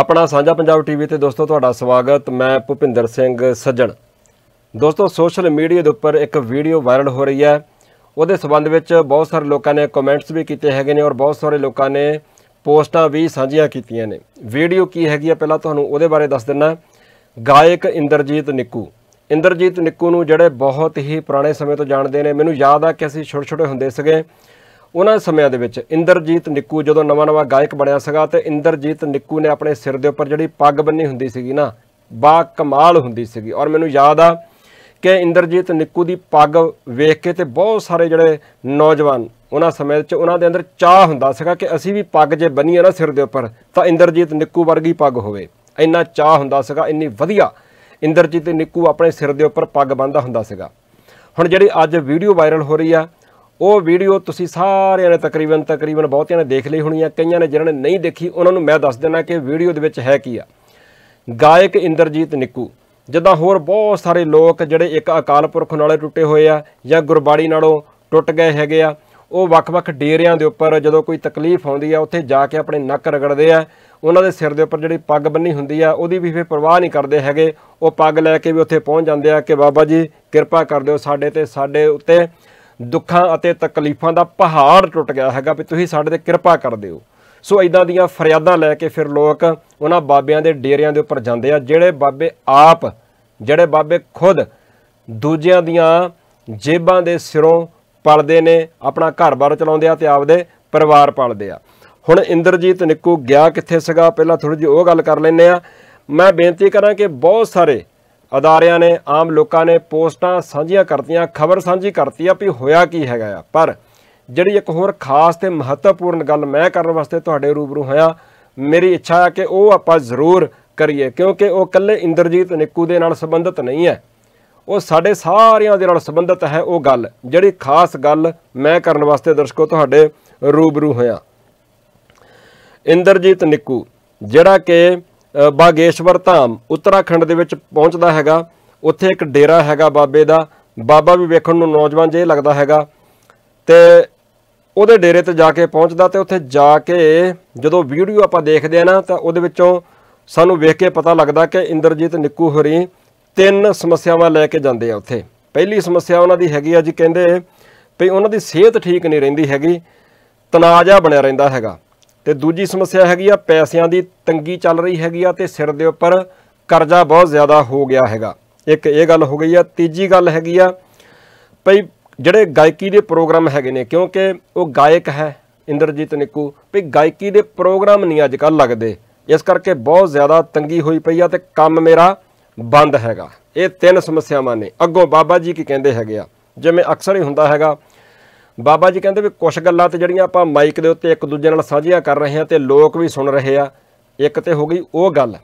ਆਪਣਾ ਸਾਂਝਾ ਪੰਜਾਬ ਟੀਵੀ ਤੇ ਦੋਸਤੋ ਤੁਹਾਡਾ ਸਵਾਗਤ ਮੈਂ ਭੁਪਿੰਦਰ ਸਿੰਘ ਸੱਜਣ ਦੋਸਤੋ ਸੋਸ਼ਲ ਮੀਡੀਆ ਦੇ ਉੱਪਰ ਇੱਕ ਵੀਡੀਓ ਵਾਇਰਲ ਹੋ ਰਹੀ ਹੈ ਉਹਦੇ ਸਬੰਧ ਵਿੱਚ ਬਹੁਤ ਸਾਰੇ ਲੋਕਾਂ ਨੇ ਕਮੈਂਟਸ ਵੀ ਕੀਤੇ ਹੈਗੇ ਨੇ ਔਰ ਬਹੁਤ ਸਾਰੇ ਲੋਕਾਂ ਨੇ ਪੋਸਟਾਂ ਵੀ ਸਾਂਝੀਆਂ ਕੀਤੀਆਂ ਨੇ ਵੀਡੀਓ ਕੀ ਹੈਗੀ ਆ ਪਹਿਲਾਂ ਤੁਹਾਨੂੰ ਉਹਦੇ ਬਾਰੇ ਦੱਸ ਦਿੰਨਾ ਗਾਇਕ ਇੰਦਰਜੀਤ ਨਿੱਕੂ ਇੰਦਰਜੀਤ ਨਿੱਕੂ ਨੂੰ ਜਿਹੜੇ ਬਹੁਤ ਹੀ ਪੁਰਾਣੇ ਸਮੇਂ ਤੋਂ ਜਾਣਦੇ ਨੇ ਮੈਨੂੰ ਯਾਦ ਆ ਕਿ ਅਸੀਂ ਛੋਟੇ ਛੋਟੇ ਹੁੰਦੇ ਸੀਗੇ ਉਹਨਾਂ ਸਮਿਆਂ ਦੇ ਵਿੱਚ ਇੰਦਰਜੀਤ ਨਿੱਕੂ ਜਦੋਂ ਨਵਾਂ-ਨਵਾਂ ਗਾਇਕ ਬਣਿਆ ਸੀਗਾ ਤੇ ਇੰਦਰਜੀਤ ਨਿੱਕੂ ਨੇ ਆਪਣੇ ਸਿਰ ਦੇ ਉੱਪਰ ਜਿਹੜੀ ਪੱਗ ਬੰਨੀ ਹੁੰਦੀ ਸੀਗੀ ਨਾ ਬਾ ਕਮਾਲ ਹੁੰਦੀ ਸੀਗੀ ਔਰ ਮੈਨੂੰ ਯਾਦ ਆ ਕਿ ਇੰਦਰਜੀਤ ਨਿੱਕੂ ਦੀ ਪੱਗ ਵੇਖ ਕੇ ਤੇ ਬਹੁਤ ਸਾਰੇ ਜਿਹੜੇ ਨੌਜਵਾਨ ਉਹਨਾਂ ਸਮੇਂ ਵਿੱਚ ਉਹਨਾਂ ਦੇ ਅੰਦਰ ਚਾਹ ਹੁੰਦਾ ਸੀਗਾ ਕਿ ਅਸੀਂ ਵੀ ਪੱਗ ਜੇ ਬੰਨੀਏ ਨਾ ਸਿਰ ਦੇ ਉੱਪਰ ਤਾਂ ਇੰਦਰਜੀਤ ਨਿੱਕੂ ਵਰਗੀ ਪੱਗ ਹੋਵੇ ਇੰਨਾ ਚਾਹ ਹੁੰਦਾ ਸੀਗਾ ਇੰਨੀ ਵਧੀਆ ਇੰਦਰਜੀਤ ਨਿੱਕੂ ਆਪਣੇ ਸਿਰ ਦੇ ਉੱਪਰ ਪੱਗ ਬੰਨਦਾ ਹੁੰਦਾ ਸੀਗਾ ਹੁਣ ਜਿਹੜੀ ਅੱਜ ਵੀਡੀਓ ਵਾਇਰਲ ਹੋ ਰਹੀ ਆ ਉਹ ਵੀਡੀਓ ਤੁਸੀਂ ਸਾਰਿਆਂ ਨੇ ਤਕਰੀਬਨ ਤਕਰੀਬਨ ਬਹੁਤਿਆਂ ਨੇ ਦੇਖ ਲਈ ਹੋਣੀ ਆ ਕਈਆਂ ਨੇ ਜਿਹਨਾਂ ਨੇ ਨਹੀਂ ਦੇਖੀ ਉਹਨਾਂ ਨੂੰ ਮੈਂ ਦੱਸ ਦਿੰਦਾ ਕਿ ਵੀਡੀਓ ਦੇ ਵਿੱਚ ਹੈ ਕੀ ਆ ਗਾਇਕ ਇੰਦਰਜੀਤ ਨਿੱਕੂ ਜਦੋਂ ਹੋਰ ਬਹੁਤ ਸਾਰੇ ਲੋਕ ਜਿਹੜੇ ਇੱਕ ਅਕਾਲ ਪੁਰਖ ਨਾਲੇ ਟੁੱਟੇ ਹੋਏ ਆ ਜਾਂ ਗੁਰਬਾਣੀ ਨਾਲੋਂ ਟੁੱਟ ਗਏ ਹੈਗੇ ਆ ਉਹ ਵੱਖ-ਵੱਖ ਡੇਰਿਆਂ ਦੇ ਉੱਪਰ ਜਦੋਂ ਕੋਈ ਤਕਲੀਫ ਆਉਂਦੀ ਆ ਉੱਥੇ ਜਾ ਕੇ ਆਪਣੇ ਨੱਕ ਰਗੜਦੇ ਆ ਉਹਨਾਂ ਦੇ ਸਿਰ ਦੇ ਉੱਪਰ ਜਿਹੜੀ ਪੱਗ ਬੰਨੀ ਹੁੰਦੀ ਆ ਉਹਦੀ ਵੀ ਫੇ ਪਰਵਾਹ ਨਹੀਂ ਕਰਦੇ ਹੈਗੇ ਉਹ ਪੱਗ ਲੈ ਕੇ ਵੀ ਉੱਥੇ ਪਹੁੰਚ ਜਾਂਦੇ ਆ ਕਿ ਬਾਬਾ ਜੀ ਕਿਰਪਾ ਕਰ ਦਿਓ ਸਾਡੇ ਤੇ ਸਾਡੇ ਉੱਤੇ ਦੁੱਖਾਂ ਅਤੇ ਤਕਲੀਫਾਂ ਦਾ ਪਹਾੜ ਟੁੱਟ ਗਿਆ ਹੈਗਾ ਵੀ ਤੁਸੀਂ ਸਾਡੇ ਤੇ ਕਿਰਪਾ ਕਰ ਦਿਓ ਸੋ ਇਦਾਂ ਦੀਆਂ ਫਰਿਆਦਾਂ ਲੈ ਕੇ ਫਿਰ ਲੋਕ ਉਹਨਾਂ ਬਾਬਿਆਂ ਦੇ ਡੇਰਿਆਂ ਦੇ ਉੱਪਰ ਜਾਂਦੇ ਆ ਜਿਹੜੇ ਬਾਬੇ ਆਪ ਜਿਹੜੇ ਬਾਬੇ ਖੁਦ ਦੂਜਿਆਂ ਦੀਆਂ ਜੇਬਾਂ ਦੇ ਸਿਰੋਂ ਪਲਦੇ ਨੇ ਆਪਣਾ ਘਰ-ਬਾਰ ਚਲਾਉਂਦੇ ਆ ਤੇ ਆਪਦੇ ਪਰਿਵਾਰ ਪਾਲਦੇ ਆ ਹੁਣ ਇੰਦਰਜੀਤ ਨਿੱਕੂ ਗਿਆ ਕਿੱਥੇ ਸੀਗਾ ਪਹਿਲਾਂ ਥੋੜੀ ਜਿਹੀ ਉਹ ਗੱਲ ਕਰ ਲੈਨੇ ਆ ਮੈਂ ਬੇਨਤੀ ਕਰਾਂ ਕਿ ਬਹੁਤ ਸਾਰੇ ਅਦਾਰਿਆਂ ਨੇ ਆਮ ਲੋਕਾਂ ਨੇ ਪੋਸਟਾਂ ਸਾਂਝੀਆਂ ਕਰਤੀਆਂ ਖਬਰ ਸਾਂਝੀ ਕਰਤੀ ਆ ਵੀ ਹੋਇਆ ਕੀ ਹੈਗਾ ਆ ਪਰ ਜਿਹੜੀ ਇੱਕ ਹੋਰ ਖਾਸ ਤੇ ਮਹੱਤਵਪੂਰਨ ਗੱਲ ਮੈਂ ਕਰਨ ਵਾਸਤੇ ਤੁਹਾਡੇ ਰੂਬਰੂ ਹੋਇਆ ਮੇਰੀ ਇੱਛਾ ਹੈ ਕਿ ਉਹ ਆਪਾਂ ਜ਼ਰੂਰ ਕਰੀਏ ਕਿਉਂਕਿ ਉਹ ਇਕੱਲੇ ਇੰਦਰਜੀਤ ਨਿੱਕੂ ਦੇ ਨਾਲ ਸੰਬੰਧਿਤ ਨਹੀਂ ਹੈ ਉਹ ਸਾਡੇ ਸਾਰਿਆਂ ਦੇ ਨਾਲ ਸੰਬੰਧਿਤ ਹੈ ਉਹ ਗੱਲ ਜਿਹੜੀ ਖਾਸ ਗੱਲ ਮੈਂ ਕਰਨ ਵਾਸਤੇ ਦਰਸ਼ਕੋ ਤੁਹਾਡੇ ਰੂਬਰੂ ਹੋਇਆ ਇੰਦਰਜੀਤ ਨਿੱਕੂ ਜਿਹੜਾ ਕਿ ਬਾਗੇਸ਼ਵਰ ਧਾਮ ਉੱਤਰਾਖੰਡ ਦੇ ਵਿੱਚ ਪਹੁੰਚਦਾ ਹੈਗਾ ਉੱਥੇ ਇੱਕ ਡੇਰਾ ਹੈਗਾ ਬਾਬੇ ਦਾ ਬਾਬਾ ਵੀ ਵੇਖਣ ਨੂੰ ਨੌਜਵਾਨ ਜੇ ਲੱਗਦਾ ਹੈਗਾ ਤੇ ਉਹਦੇ ਡੇਰੇ ਤੇ ਜਾ ਕੇ ਪਹੁੰਚਦਾ ਤੇ ਉੱਥੇ ਜਾ ਕੇ ਜਦੋਂ ਵੀਡੀਓ ਆਪਾਂ ਦੇਖਦੇ ਆ ਨਾ ਤਾਂ ਉਹਦੇ ਵਿੱਚੋਂ ਸਾਨੂੰ ਵੇਖ ਕੇ ਪਤਾ ਲੱਗਦਾ ਕਿ ਇੰਦਰਜੀਤ ਨਿੱਕੂ ਹਰੀ ਤਿੰਨ ਸਮੱਸਿਆਵਾਂ ਲੈ ਕੇ ਜਾਂਦੇ ਆ ਉੱਥੇ ਪਹਿਲੀ ਸਮੱਸਿਆ ਉਹਨਾਂ ਦੀ ਹੈਗੀ ਆ ਜੀ ਕਹਿੰਦੇ ਵੀ ਉਹਨਾਂ ਦੀ ਸਿਹਤ ਠੀਕ ਨਹੀਂ ਰਹਿੰਦੀ ਹੈਗੀ ਤਣਾਅ ਜਿਹਾ ਬਣਿਆ ਰਹਿੰਦਾ ਹੈਗਾ ਤੇ ਦੂਜੀ ਸਮੱਸਿਆ ਹੈਗੀ ਆ ਪੈਸਿਆਂ ਦੀ ਤੰਗੀ ਚੱਲ ਰਹੀ ਹੈਗੀ ਆ ਤੇ ਸਿਰ ਦੇ ਉੱਪਰ ਕਰਜ਼ਾ ਬਹੁਤ ਜ਼ਿਆਦਾ ਹੋ ਗਿਆ ਹੈਗਾ ਇੱਕ ਇਹ ਗੱਲ ਹੋ ਗਈ ਆ ਤੀਜੀ ਗੱਲ ਹੈਗੀ ਆ ਭਈ ਜਿਹੜੇ ਗਾਇਕੀ ਦੇ ਪ੍ਰੋਗਰਾਮ ਹੈਗੇ ਨੇ ਕਿਉਂਕਿ ਉਹ ਗਾਇਕ ਹੈ ਇੰਦਰਜੀਤ ਨਿੱਕੂ ਭਈ ਗਾਇਕੀ ਦੇ ਪ੍ਰੋਗਰਾਮ ਨਹੀਂ ਅੱਜ ਕੱਲ ਲੱਗਦੇ ਇਸ ਕਰਕੇ ਬਹੁਤ ਜ਼ਿਆਦਾ ਤੰਗੀ ਹੋਈ ਪਈ ਆ ਤੇ ਕੰਮ ਮੇਰਾ ਬੰਦ ਹੈਗਾ ਇਹ ਤਿੰਨ ਸਮੱਸਿਆਵਾਂ ਨੇ ਅੱਗੋਂ ਬਾਬਾ ਜੀ ਕੀ ਕਹਿੰਦੇ ਹੈਗੇ ਆ ਜਿਵੇਂ ਅਕਸਰ ਹੀ ਹੁੰਦਾ ਹੈਗਾ ਬਾਬਾ ਜੀ ਕਹਿੰਦੇ ਵੀ ਕੁਝ ਗੱਲਾਂ ਤੇ ਜਿਹੜੀਆਂ ਆਪਾਂ ਮਾਈਕ ਦੇ ਉੱਤੇ ਇੱਕ ਦੂਜੇ ਨਾਲ ਸਾਂਝੀਆਂ ਕਰ ਰਹੇ ਹਾਂ ਤੇ ਲੋਕ ਵੀ ਸੁਣ ਰਹੇ ਆ ਇੱਕ ਤੇ ਹੋ ਗਈ ਉਹ ਗੱਲ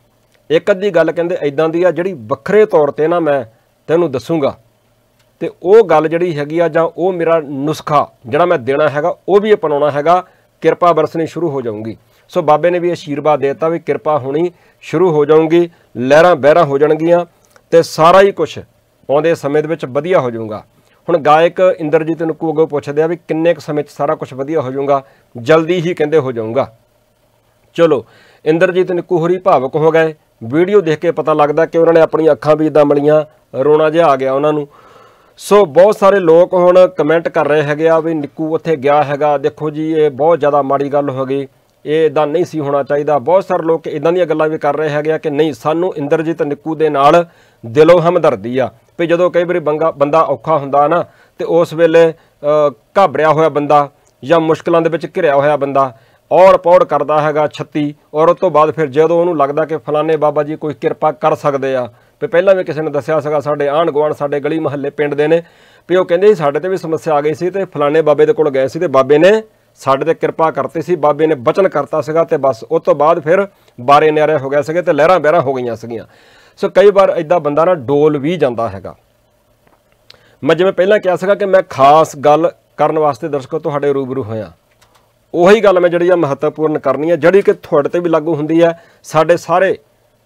ਇੱਕ ਅੱਧੀ ਗੱਲ ਕਹਿੰਦੇ ਐਦਾਂ ਦੀ ਆ ਜਿਹੜੀ ਵੱਖਰੇ ਤੌਰ ਤੇ ਨਾ ਮੈਂ ਤੈਨੂੰ ਦੱਸੂਗਾ ਤੇ ਉਹ ਗੱਲ ਜਿਹੜੀ ਹੈਗੀ ਆ ਜਾਂ ਉਹ ਮੇਰਾ ਨੁਸਖਾ ਜਿਹੜਾ ਮੈਂ ਦੇਣਾ ਹੈਗਾ ਉਹ ਵੀ ਅਪਣਾਉਣਾ ਹੈਗਾ ਕਿਰਪਾ ਵਰਸਣੀ ਸ਼ੁਰੂ ਹੋ ਜਾਊਗੀ ਸੋ ਬਾਬੇ ਨੇ ਵੀ ਅਸ਼ੀਰਵਾਦ ਦਿੱਤਾ ਵੀ ਕਿਰਪਾ ਹੋਣੀ ਸ਼ੁਰੂ ਹੋ ਜਾਊਗੀ ਲਹਿਰਾਂ ਬਹਿਰਾਂ ਹੋ ਜਾਣਗੀਆਂ ਤੇ ਸਾਰਾ ਹੀ ਕੁਝ ਆਉਂਦੇ ਸਮੇਂ ਦੇ ਵਿੱਚ ਵਧੀਆ ਹੋ ਜਾਊਗਾ ਹੁਣ ਗਾਇਕ ਇੰਦਰਜੀਤ ਨੂੰ ਅੱਗੋਂ ਪੁੱਛਦੇ ਆ ਵੀ ਕਿੰਨੇ ਕੁ ਸਮੇਂ 'ਚ ਸਾਰਾ ਕੁਝ ਵਧੀਆ ਹੋ ਜਾਊਗਾ ਜਲਦੀ ਹੀ ਕਹਿੰਦੇ ਹੋ ਜਾਊਗਾ ਚਲੋ ਇੰਦਰਜੀਤ ਨੇ ਕੋਹਰੀ ਭਾਵਕ ਹੋ ਗਏ ਵੀਡੀਓ ਦੇਖ ਕੇ ਪਤਾ ਲੱਗਦਾ ਕਿ ਉਹਨਾਂ ਨੇ ਆਪਣੀਆਂ ਅੱਖਾਂ ਵੀ ਇਦਾਂ ਮਲੀਆਂ ਰੋਣਾ ਜਿਹਾ ਆ ਗਿਆ ਉਹਨਾਂ ਨੂੰ ਸੋ ਬਹੁਤ ਸਾਰੇ ਲੋਕ ਹੁਣ ਕਮੈਂਟ ਕਰ ਰਹੇ ਹੈਗੇ ਆ ਵੀ ਨਿੱਕੂ ਉੱਥੇ ਗਿਆ ਹੈਗਾ ਦੇਖੋ ਜੀ ਇਹ ਬਹੁਤ ਜ਼ਿਆਦਾ ਮਾੜੀ ਗੱਲ ਹੋ ਗਈ ਇਹ ਇਦਾਂ ਨਹੀਂ ਸੀ ਹੋਣਾ ਚਾਹੀਦਾ ਬਹੁਤ ਸਾਰੇ ਲੋਕ ਇਦਾਂ ਦੀਆਂ ਗੱਲਾਂ ਵੀ ਕਰ ਰਹੇ ਹੈਗੇ ਆ ਕਿ ਨਹੀਂ ਸਾਨੂੰ ਇੰਦਰਜੀਤ ਨਿੱਕੂ ਦੇ ਨਾਲ ਦਿਲੋਂ ਹਮਦਰਦੀ ਆ ਵੀ ਜਦੋਂ ਕਈ ਵਾਰੀ ਬੰਗਾ ਬੰਦਾ ਔਖਾ ਹੁੰਦਾ ਨਾ ਤੇ ਉਸ ਵੇਲੇ ਘਾਬਰਿਆ ਹੋਇਆ ਬੰਦਾ ਜਾਂ ਮੁਸ਼ਕਲਾਂ ਦੇ ਵਿੱਚ ਘਿਰਿਆ ਹੋਇਆ ਬੰਦਾ ਔਰ ਪੌੜ ਕਰਦਾ ਹੈਗਾ ਛੱਤੀ ਔਰ ਉਸ ਤੋਂ ਬਾਅਦ ਫਿਰ ਜਦੋਂ ਉਹਨੂੰ ਲੱਗਦਾ ਕਿ ਫਲਾਣੇ ਬਾਬਾ ਜੀ ਕੋਈ ਕਿਰਪਾ ਕਰ ਸਕਦੇ ਆ ਵੀ ਪਹਿਲਾਂ ਵੀ ਕਿਸੇ ਨੇ ਦੱਸਿਆ ਸੀਗਾ ਸਾਡੇ ਆਣ ਗਵਾਨ ਸਾਡੇ ਗਲੀ ਮਹੱਲੇ ਪਿੰਡ ਦੇ ਨੇ ਵੀ ਉਹ ਕਹਿੰਦੇ ਸੀ ਸਾਡੇ ਤੇ ਵੀ ਸਮੱਸਿਆ ਆ ਗਈ ਸੀ ਤੇ ਫਲਾਣੇ ਬਾਬੇ ਦੇ ਕੋਲ ਗਏ ਸੀ ਤੇ ਬਾਬੇ ਨੇ ਸਾਡੇ ਤੇ ਕਿਰਪਾ ਕਰਤੀ ਸੀ ਬਾਬੇ ਨੇ ਬਚਨ ਕਰਤਾ ਸੀਗਾ ਤੇ ਬਸ ਉਸ ਤੋਂ ਬਾਅਦ ਫਿਰ ਬਾਰੇ ਨਿਆਰੇ ਹੋ ਗਏ ਸੀਗੇ ਤੇ ਲਹਿਰਾਂ ਬਹਿਰਾਂ ਹੋ ਗਈਆਂ ਸੀਗੀਆਂ ਸੋ ਕਈ ਵਾਰ ਐਦਾਂ ਬੰਦਾ ਨਾ ਡੋਲ ਵੀ ਜਾਂਦਾ ਹੈਗਾ ਮੈਂ ਜਿਵੇਂ ਪਹਿਲਾਂ ਕਿਹਾ ਸੀਗਾ ਕਿ ਮੈਂ ਖਾਸ ਗੱਲ ਕਰਨ ਵਾਸਤੇ ਦਰਸ਼ਕੋ ਤੁਹਾਡੇ ਰੂਬਰੂ ਹੋਇਆ ਉਹੀ ਗੱਲ ਮੈਂ ਜਿਹੜੀ ਆ ਮਹੱਤਵਪੂਰਨ ਕਰਨੀ ਆ ਜਿਹੜੀ ਕਿ ਤੁਹਾਡੇ ਤੇ ਵੀ ਲਾਗੂ ਹੁੰਦੀ ਆ ਸਾਡੇ ਸਾਰੇ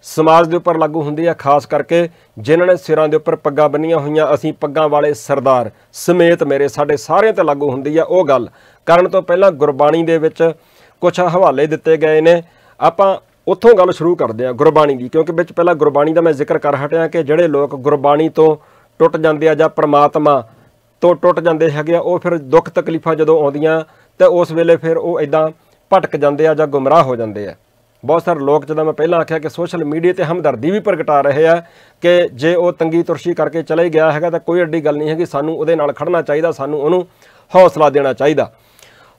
ਸਮਾਜ ਦੇ ਉੱਪਰ ਲਾਗੂ ਹੁੰਦੀ ਆ ਖਾਸ ਕਰਕੇ ਜਿਨ੍ਹਾਂ ਨੇ ਸਿਰਾਂ ਦੇ ਉੱਪਰ ਪੱਗਾਂ ਬੰਨੀਆਂ ਹੋਈਆਂ ਅਸੀਂ ਪੱਗਾਂ ਵਾਲੇ ਸਰਦਾਰ ਸਮੇਤ ਮੇਰੇ ਸਾਡੇ ਸਾਰਿਆਂ ਤੇ ਲਾਗੂ ਹੁੰਦੀ ਆ ਉਹ ਗੱਲ ਕਰਨ ਤੋਂ ਪਹਿਲਾਂ ਗੁਰਬਾਣੀ ਦੇ ਵਿੱਚ ਕੁਝ ਹਵਾਲੇ ਦਿੱਤੇ ਗਏ ਨੇ ਆਪਾਂ ਉੱਥੋਂ ਗੱਲ ਸ਼ੁਰੂ ਕਰਦੇ ਆ ਗੁਰਬਾਣੀ ਦੀ ਕਿਉਂਕਿ ਵਿੱਚ ਪਹਿਲਾਂ ਗੁਰਬਾਣੀ ਦਾ ਮੈਂ ਜ਼ਿਕਰ ਕਰ ਹਟਿਆ ਕਿ ਜਿਹੜੇ ਲੋਕ ਗੁਰਬਾਣੀ ਤੋਂ ਟੁੱਟ ਜਾਂਦੇ ਆ ਜਾਂ ਪ੍ਰਮਾਤਮਾ ਤੋਂ ਟੁੱਟ ਜਾਂਦੇ ਹੈਗੇ ਆ ਉਹ ਫਿਰ ਦੁੱਖ ਤਕਲੀਫਾਂ ਜਦੋਂ ਆਉਂਦੀਆਂ ਤੇ ਉਸ ਵੇਲੇ ਫਿਰ ਉਹ ਐਦਾਂ ਭਟਕ ਜਾਂਦੇ ਆ ਜਾਂ ਗੁੰਮਰਾਹ ਹੋ ਜਾਂਦੇ ਆ ਬਹੁਤ ਸਾਰੇ ਲੋਕ ਜਦੋਂ ਮੈਂ ਪਹਿਲਾਂ ਆਖਿਆ ਕਿ ਸੋਸ਼ਲ ਮੀਡੀਆ ਤੇ ਹਮਦਰਦੀ ਵੀ ਪ੍ਰਗਟਾ ਰਹੇ ਆ ਕਿ ਜੇ ਉਹ ਤੰਗੀ ਤੁਰਸ਼ੀ ਕਰਕੇ ਚਲੇ ਗਿਆ ਹੈਗਾ ਤਾਂ ਕੋਈ ਅੱਡੀ ਗੱਲ ਨਹੀਂ ਹੈਗੀ ਸਾਨੂੰ ਉਹਦੇ ਨਾਲ ਖੜਨਾ ਚਾਹੀਦਾ ਸਾਨੂੰ ਉਹਨੂੰ ਹੌਸਲਾ ਦੇਣਾ ਚਾਹੀਦਾ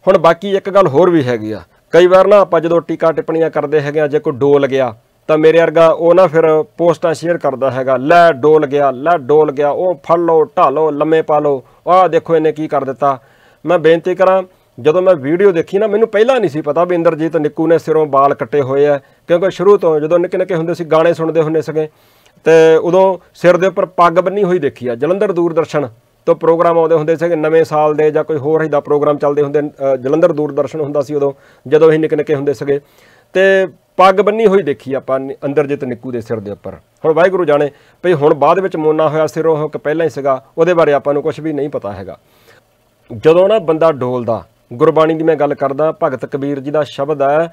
ਹੁਣ ਬਾਕੀ ਇੱਕ ਗੱਲ ਹੋਰ ਵੀ ਹੈਗੀ ਆ ਕਈ ਵਾਰ ਨਾ ਆਪਾਂ ਜਦੋਂ ਟੀਕਾ ਟਿੱਪਣੀਆਂ ਕਰਦੇ ਹੈਗੇ ਆ ਜੇ ਕੋਈ ਡੋਲ ਗਿਆ ਤਾਂ ਮੇਰੇ ਵਰਗਾ ਉਹ ਨਾ ਫਿਰ ਪੋਸਟਾਂ ਸ਼ੇਅਰ ਕਰਦਾ ਹੈਗਾ ਲੈ ਡੋਲ ਗਿਆ ਲੈ ਡੋਲ ਗਿਆ ਉਹ ਫੜ ਲਓ ਢਾਲੋ ਲੰਮੇ ਪਾ ਲਓ ਆਹ ਦੇਖੋ ਇਹਨੇ ਕੀ ਕਰ ਦਿੱਤਾ ਮੈਂ ਬੇਨਤੀ ਕਰਾਂ ਜਦੋਂ ਮੈਂ ਵੀਡੀਓ ਦੇਖੀ ਨਾ ਮੈਨੂੰ ਪਹਿਲਾਂ ਨਹੀਂ ਸੀ ਪਤਾ ਵੀ ਇੰਦਰਜੀਤ ਨਿੱਕੂ ਨੇ ਸਿਰੋਂ ਵਾਲ ਕੱਟੇ ਹੋਏ ਆ ਕਿਉਂਕਿ ਸ਼ੁਰੂ ਤੋਂ ਜਦੋਂ ਨਿੱਕੇ ਨਿੱਕੇ ਹੁੰਦੇ ਸੀ ਗਾਣੇ ਸੁਣਦੇ ਹੁੰਦੇ ਸੀਗੇ ਤੇ ਉਦੋਂ ਸਿਰ ਦੇ ਉੱਪਰ ਪੱਗ ਬੰਨੀ ਹੋਈ ਦੇਖੀ ਆ ਜਲੰਧਰ ਦੂਰਦਰਸ਼ਨ ਤੋਂ ਪ੍ਰੋਗਰਾਮ ਆਉਂਦੇ ਹੁੰਦੇ ਸੀਗੇ ਨਵੇਂ ਸਾਲ ਦੇ ਜਾਂ ਕੋਈ ਹੋਰ ਇਹਦਾ ਪ੍ਰੋਗਰਾਮ ਚੱਲਦੇ ਹੁੰਦੇ ਜਲੰਧਰ ਦੂਰਦਰਸ਼ਨ ਹੁੰਦਾ ਸੀ ਉਦੋਂ ਜਦੋਂ ਅਸੀਂ ਨਿੱਕੇ ਨਿੱਕੇ ਹੁੰਦੇ ਸੀਗੇ ਤੇ ਪੱਗ ਬੰਨੀ ਹੋਈ ਦੇਖੀ ਆਪਾਂ ਅੰਦਰਜੀਤ ਨਿੱਕੂ ਦੇ ਸਿਰ ਦੇ ਉੱਪਰ ਹੁਣ ਵਾਹਿਗੁਰੂ ਜਾਣੇ ਭਈ ਹੁਣ ਬਾਅਦ ਵਿੱਚ ਮੋਨਾ ਹੋਇਆ ਉਹ ਕਿ ਪਹਿਲਾਂ ਹੀ ਸੀਗਾ ਉਹਦੇ ਬਾਰੇ ਆਪਾਂ ਨੂੰ ਕੁਝ ਵੀ ਨਹੀਂ ਪਤਾ ਹੈਗਾ ਜਦੋਂ ਨਾ ਬੰਦਾ ਡੋਲਦਾ ਗੁਰਬਾਣੀ ਦੀ ਮੈਂ ਗੱਲ ਕਰਦਾ ਭਗਤ ਕਬੀਰ ਜੀ ਦਾ ਸ਼ਬਦ ਹੈ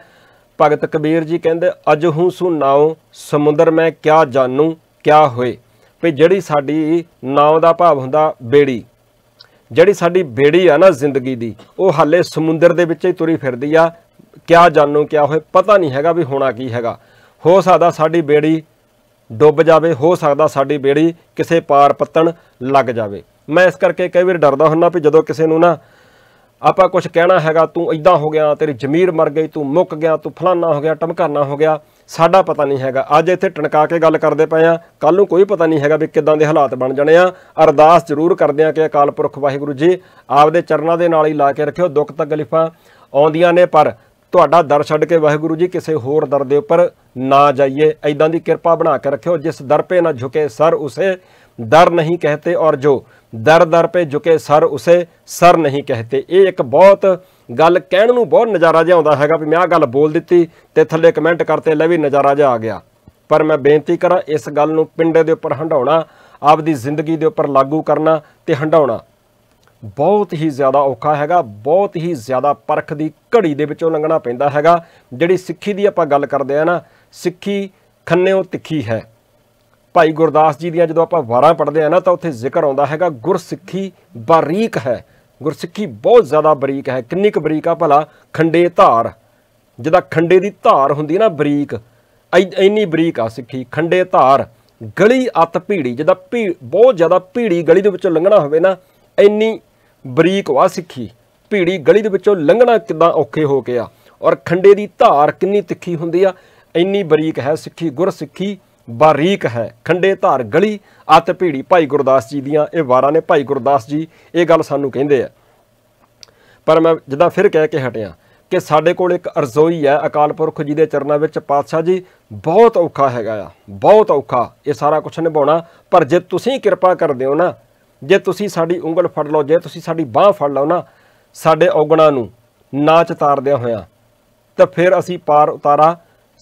ਭਗਤ ਕਬੀਰ ਜੀ ਕਹਿੰਦੇ ਅਜ ਹੂੰ ਸੁ ਨਾਉ ਸਮੁੰਦਰ ਮੈਂ ਕਿਆ ਜਾਣੂ ਕਿਆ ਹੋਏ ਵੀ ਜਿਹੜੀ ਸਾਡੀ ਨਾਉ ਦਾ ਭਾਵ ਹੁੰਦਾ ਬੇੜੀ ਜਿਹੜੀ ਸਾਡੀ ਬੇੜੀ ਆ ਨਾ ਜ਼ਿੰਦਗੀ ਦੀ ਉਹ ਹਾਲੇ ਸਮੁੰਦਰ ਦੇ ਵਿੱਚ ਹੀ ਤੁਰੀ ਫਿਰਦੀ ਆ ਕਿਆ ਜਾਣੂ ਕਿਆ ਹੋਏ ਪਤਾ ਨਹੀਂ ਹੈਗਾ ਵੀ ਹੋਣਾ ਕੀ ਹੈਗਾ ਹੋ ਸਕਦਾ ਸਾਡੀ ਬੇੜੀ ਡੁੱਬ ਜਾਵੇ ਹੋ ਸਕਦਾ ਸਾਡੀ ਬੇੜੀ ਕਿਸੇ ਪਾਰ ਪੱਤਣ ਲੱਗ ਜਾਵੇ ਮੈਂ ਇਸ ਕਰਕੇ ਕਈ ਵਾਰ ਡਰਦਾ ਹੁੰਨਾ ਵੀ ਜਦੋਂ ਕਿਸੇ ਨੂੰ ਨਾ ਆਪਾਂ ਕੁਝ ਕਹਿਣਾ ਹੈਗਾ ਤੂੰ ਇਦਾਂ ਹੋ ਗਿਆ ਤੇਰੀ ਜ਼ਮੀਰ ਮਰ ਗਈ ਤੂੰ ਮੁੱਕ ਗਿਆ ਤੂੰ ਫਲਾਨਾ ਹੋ ਗਿਆ ਟਮਕਾਨਾ ਹੋ ਗਿਆ ਸਾਡਾ ਪਤਾ ਨਹੀਂ ਹੈਗਾ ਅੱਜ ਇੱਥੇ ਟਣਕਾ ਕੇ ਗੱਲ ਕਰਦੇ ਪਏ ਆ ਕੱਲ ਨੂੰ ਕੋਈ ਪਤਾ ਨਹੀਂ ਹੈਗਾ ਵੀ ਕਿਦਾਂ ਦੇ ਹਾਲਾਤ ਬਣ ਜਾਣੇ ਆ ਅਰਦਾਸ ਜ਼ਰੂਰ ਕਰਦੇ ਆ ਕਿ ਅਕਾਲ ਪੁਰਖ ਵਾਹਿਗੁਰੂ ਜੀ ਆਪਦੇ ਚਰਨਾਂ ਦੇ ਨਾਲ ਹੀ ਲਾ ਕੇ ਰੱਖਿਓ ਦੁੱਖ ਤਕਲੀਫਾਂ ਆਉਂਦੀਆਂ ਨੇ ਪਰ ਤੁਹਾਡਾ ਦਰ ਛੱਡ ਕੇ ਵਾਹਿਗੁਰੂ ਜੀ ਕਿਸੇ ਹੋਰ ਦਰ ਦੇ ਉੱਪਰ ਨਾ ਜਾਈਏ ਐਦਾਂ ਦੀ ਕਿਰਪਾ ਬਣਾ ਕੇ ਰੱਖਿਓ ਜਿਸ ਦਰ 'ਤੇ ਨਾ ਝੁਕੇ ਸਰ ਉਸੇ ਦਰ ਨਹੀਂ ਕਹਤੇ ਔਰ ਜੋ ਦਰ ਦਰ ਪੇ ਝੁਕੇ ਸਰ ਉਸੇ ਸਰ ਨਹੀਂ ਕਹਤੇ ਇਹ ਇੱਕ ਬਹੁਤ ਗੱਲ ਕਹਿਣ ਨੂੰ ਬਹੁਤ ਨਜ਼ਾਰਾ ਜਿਹਾ ਆਉਂਦਾ ਹੈਗਾ ਵੀ ਮੈਂ ਆਹ ਗੱਲ ਬੋਲ ਦਿੱਤੀ ਤੇ ਥੱਲੇ ਕਮੈਂਟ ਕਰਤੇ ਲੈ ਵੀ ਨਜ਼ਾਰਾ ਜਿਹਾ ਆ ਗਿਆ ਪਰ ਮੈਂ ਬੇਨਤੀ ਕਰਾਂ ਇਸ ਗੱਲ ਨੂੰ ਪਿੰਡੇ ਦੇ ਉੱਪਰ ਹੰਡਾਉਣਾ ਆਪਦੀ ਜ਼ਿੰਦਗੀ ਦੇ ਉੱਪਰ ਲਾਗੂ ਕਰਨਾ ਤੇ ਹੰਡਾਉਣਾ ਬਹੁਤ ਹੀ ਜ਼ਿਆਦਾ ਔਖਾ ਹੈਗਾ ਬਹੁਤ ਹੀ ਜ਼ਿਆਦਾ ਪਰਖ ਦੀ ਘੜੀ ਦੇ ਵਿੱਚੋਂ ਲੰਘਣਾ ਪੈਂਦਾ ਹੈਗਾ ਜਿਹੜੀ ਸਿੱਖੀ ਦੀ ਆਪਾਂ ਗੱਲ ਕਰਦੇ ਆ ਨਾ ਸਿੱਖੀ ਉਹ ਤਿੱਖੀ ਹੈ ਭਾਈ ਗੁਰਦਾਸ ਜੀ ਦੀਆਂ ਜਦੋਂ ਆਪਾਂ ਵਾਰਾਂ ਪੜ੍ਹਦੇ ਆ ਨਾ ਤਾਂ ਉੱਥੇ ਜ਼ਿਕਰ ਆਉਂਦਾ ਹੈਗਾ ਗੁਰਸਿੱਖੀ ਬਾਰੀਕ ਹੈ ਗੁਰਸਿੱਖੀ ਬਹੁਤ ਜ਼ਿਆਦਾ ਬਰੀਕ ਹੈ ਕਿੰਨੀ ਕੁ ਬਰੀਕ ਆ ਭਲਾ ਖੰਡੇ ਧਾਰ ਜਿਹਦਾ ਖੰਡੇ ਦੀ ਧਾਰ ਹੁੰਦੀ ਹੈ ਨਾ ਬਰੀਕ ਇੰਨੀ ਬਰੀਕ ਆ ਸਿੱਖੀ ਖੰਡੇ ਧਾਰ ਗਲੀ ਅਤ ਭੀੜੀ ਜਿਹਦਾ ਬਹੁਤ ਜ਼ਿਆਦਾ ਭੀੜੀ ਗਲੀ ਦੇ ਵਿੱਚੋਂ ਲੰਘਣਾ ਹੋਵੇ ਨਾ ਇੰਨੀ ਬਰੀਕ ਵਾ ਸਿੱਖੀ ਭੀੜੀ ਗਲੀ ਦੇ ਵਿੱਚੋਂ ਲੰਘਣਾ ਕਿਦਾਂ ਔਖੇ ਹੋ ਗਿਆ ਔਰ ਖੰਡੇ ਦੀ ਧਾਰ ਕਿੰਨੀ ਤਿੱਖੀ ਹੁੰਦੀ ਆ ਇੰਨੀ ਬਰੀਕ ਹੈ ਸਿੱਖੀ ਗੁਰ ਸਿੱਖੀ ਬਾਰੀਕ ਹੈ ਖੰਡੇ ਧਾਰ ਗਲੀ ਅਤ ਭੀੜੀ ਭਾਈ ਗੁਰਦਾਸ ਜੀ ਦੀਆਂ ਇਹ ਵਾਰਾਂ ਨੇ ਭਾਈ ਗੁਰਦਾਸ ਜੀ ਇਹ ਗੱਲ ਸਾਨੂੰ ਕਹਿੰਦੇ ਆ ਪਰ ਮੈਂ ਜਦਾਂ ਫਿਰ ਕਹਿ ਕੇ ਹਟਿਆ ਕਿ ਸਾਡੇ ਕੋਲ ਇੱਕ ਅਰਜ਼ੋਈ ਹੈ ਅਕਾਲ ਪੁਰਖ ਜੀ ਦੇ ਚਰਨਾਂ ਵਿੱਚ ਪਾਤਸ਼ਾਹ ਜੀ ਬਹੁਤ ਔਖਾ ਹੈਗਾ ਆ ਬਹੁਤ ਔਖਾ ਇਹ ਸਾਰਾ ਕੁਝ ਨਿਭਾਉਣਾ ਪਰ ਜੇ ਤੁਸੀਂ ਕਿਰਪਾ ਕਰਦੇ ਹੋ ਨਾ ਜੇ ਤੁਸੀਂ ਸਾਡੀ ਉਂਗਲ ਫੜ ਲਓ ਜੇ ਤੁਸੀਂ ਸਾਡੀ ਬਾਹ ਫੜ ਲਓ ਨਾ ਸਾਡੇ ਔਗਣਾ ਨੂੰ ਨਾਚ ਤਾਰਦਿਆਂ ਹੋਇਆ ਤਾਂ ਫਿਰ ਅਸੀਂ ਪਾਰ ਉਤਾਰਾ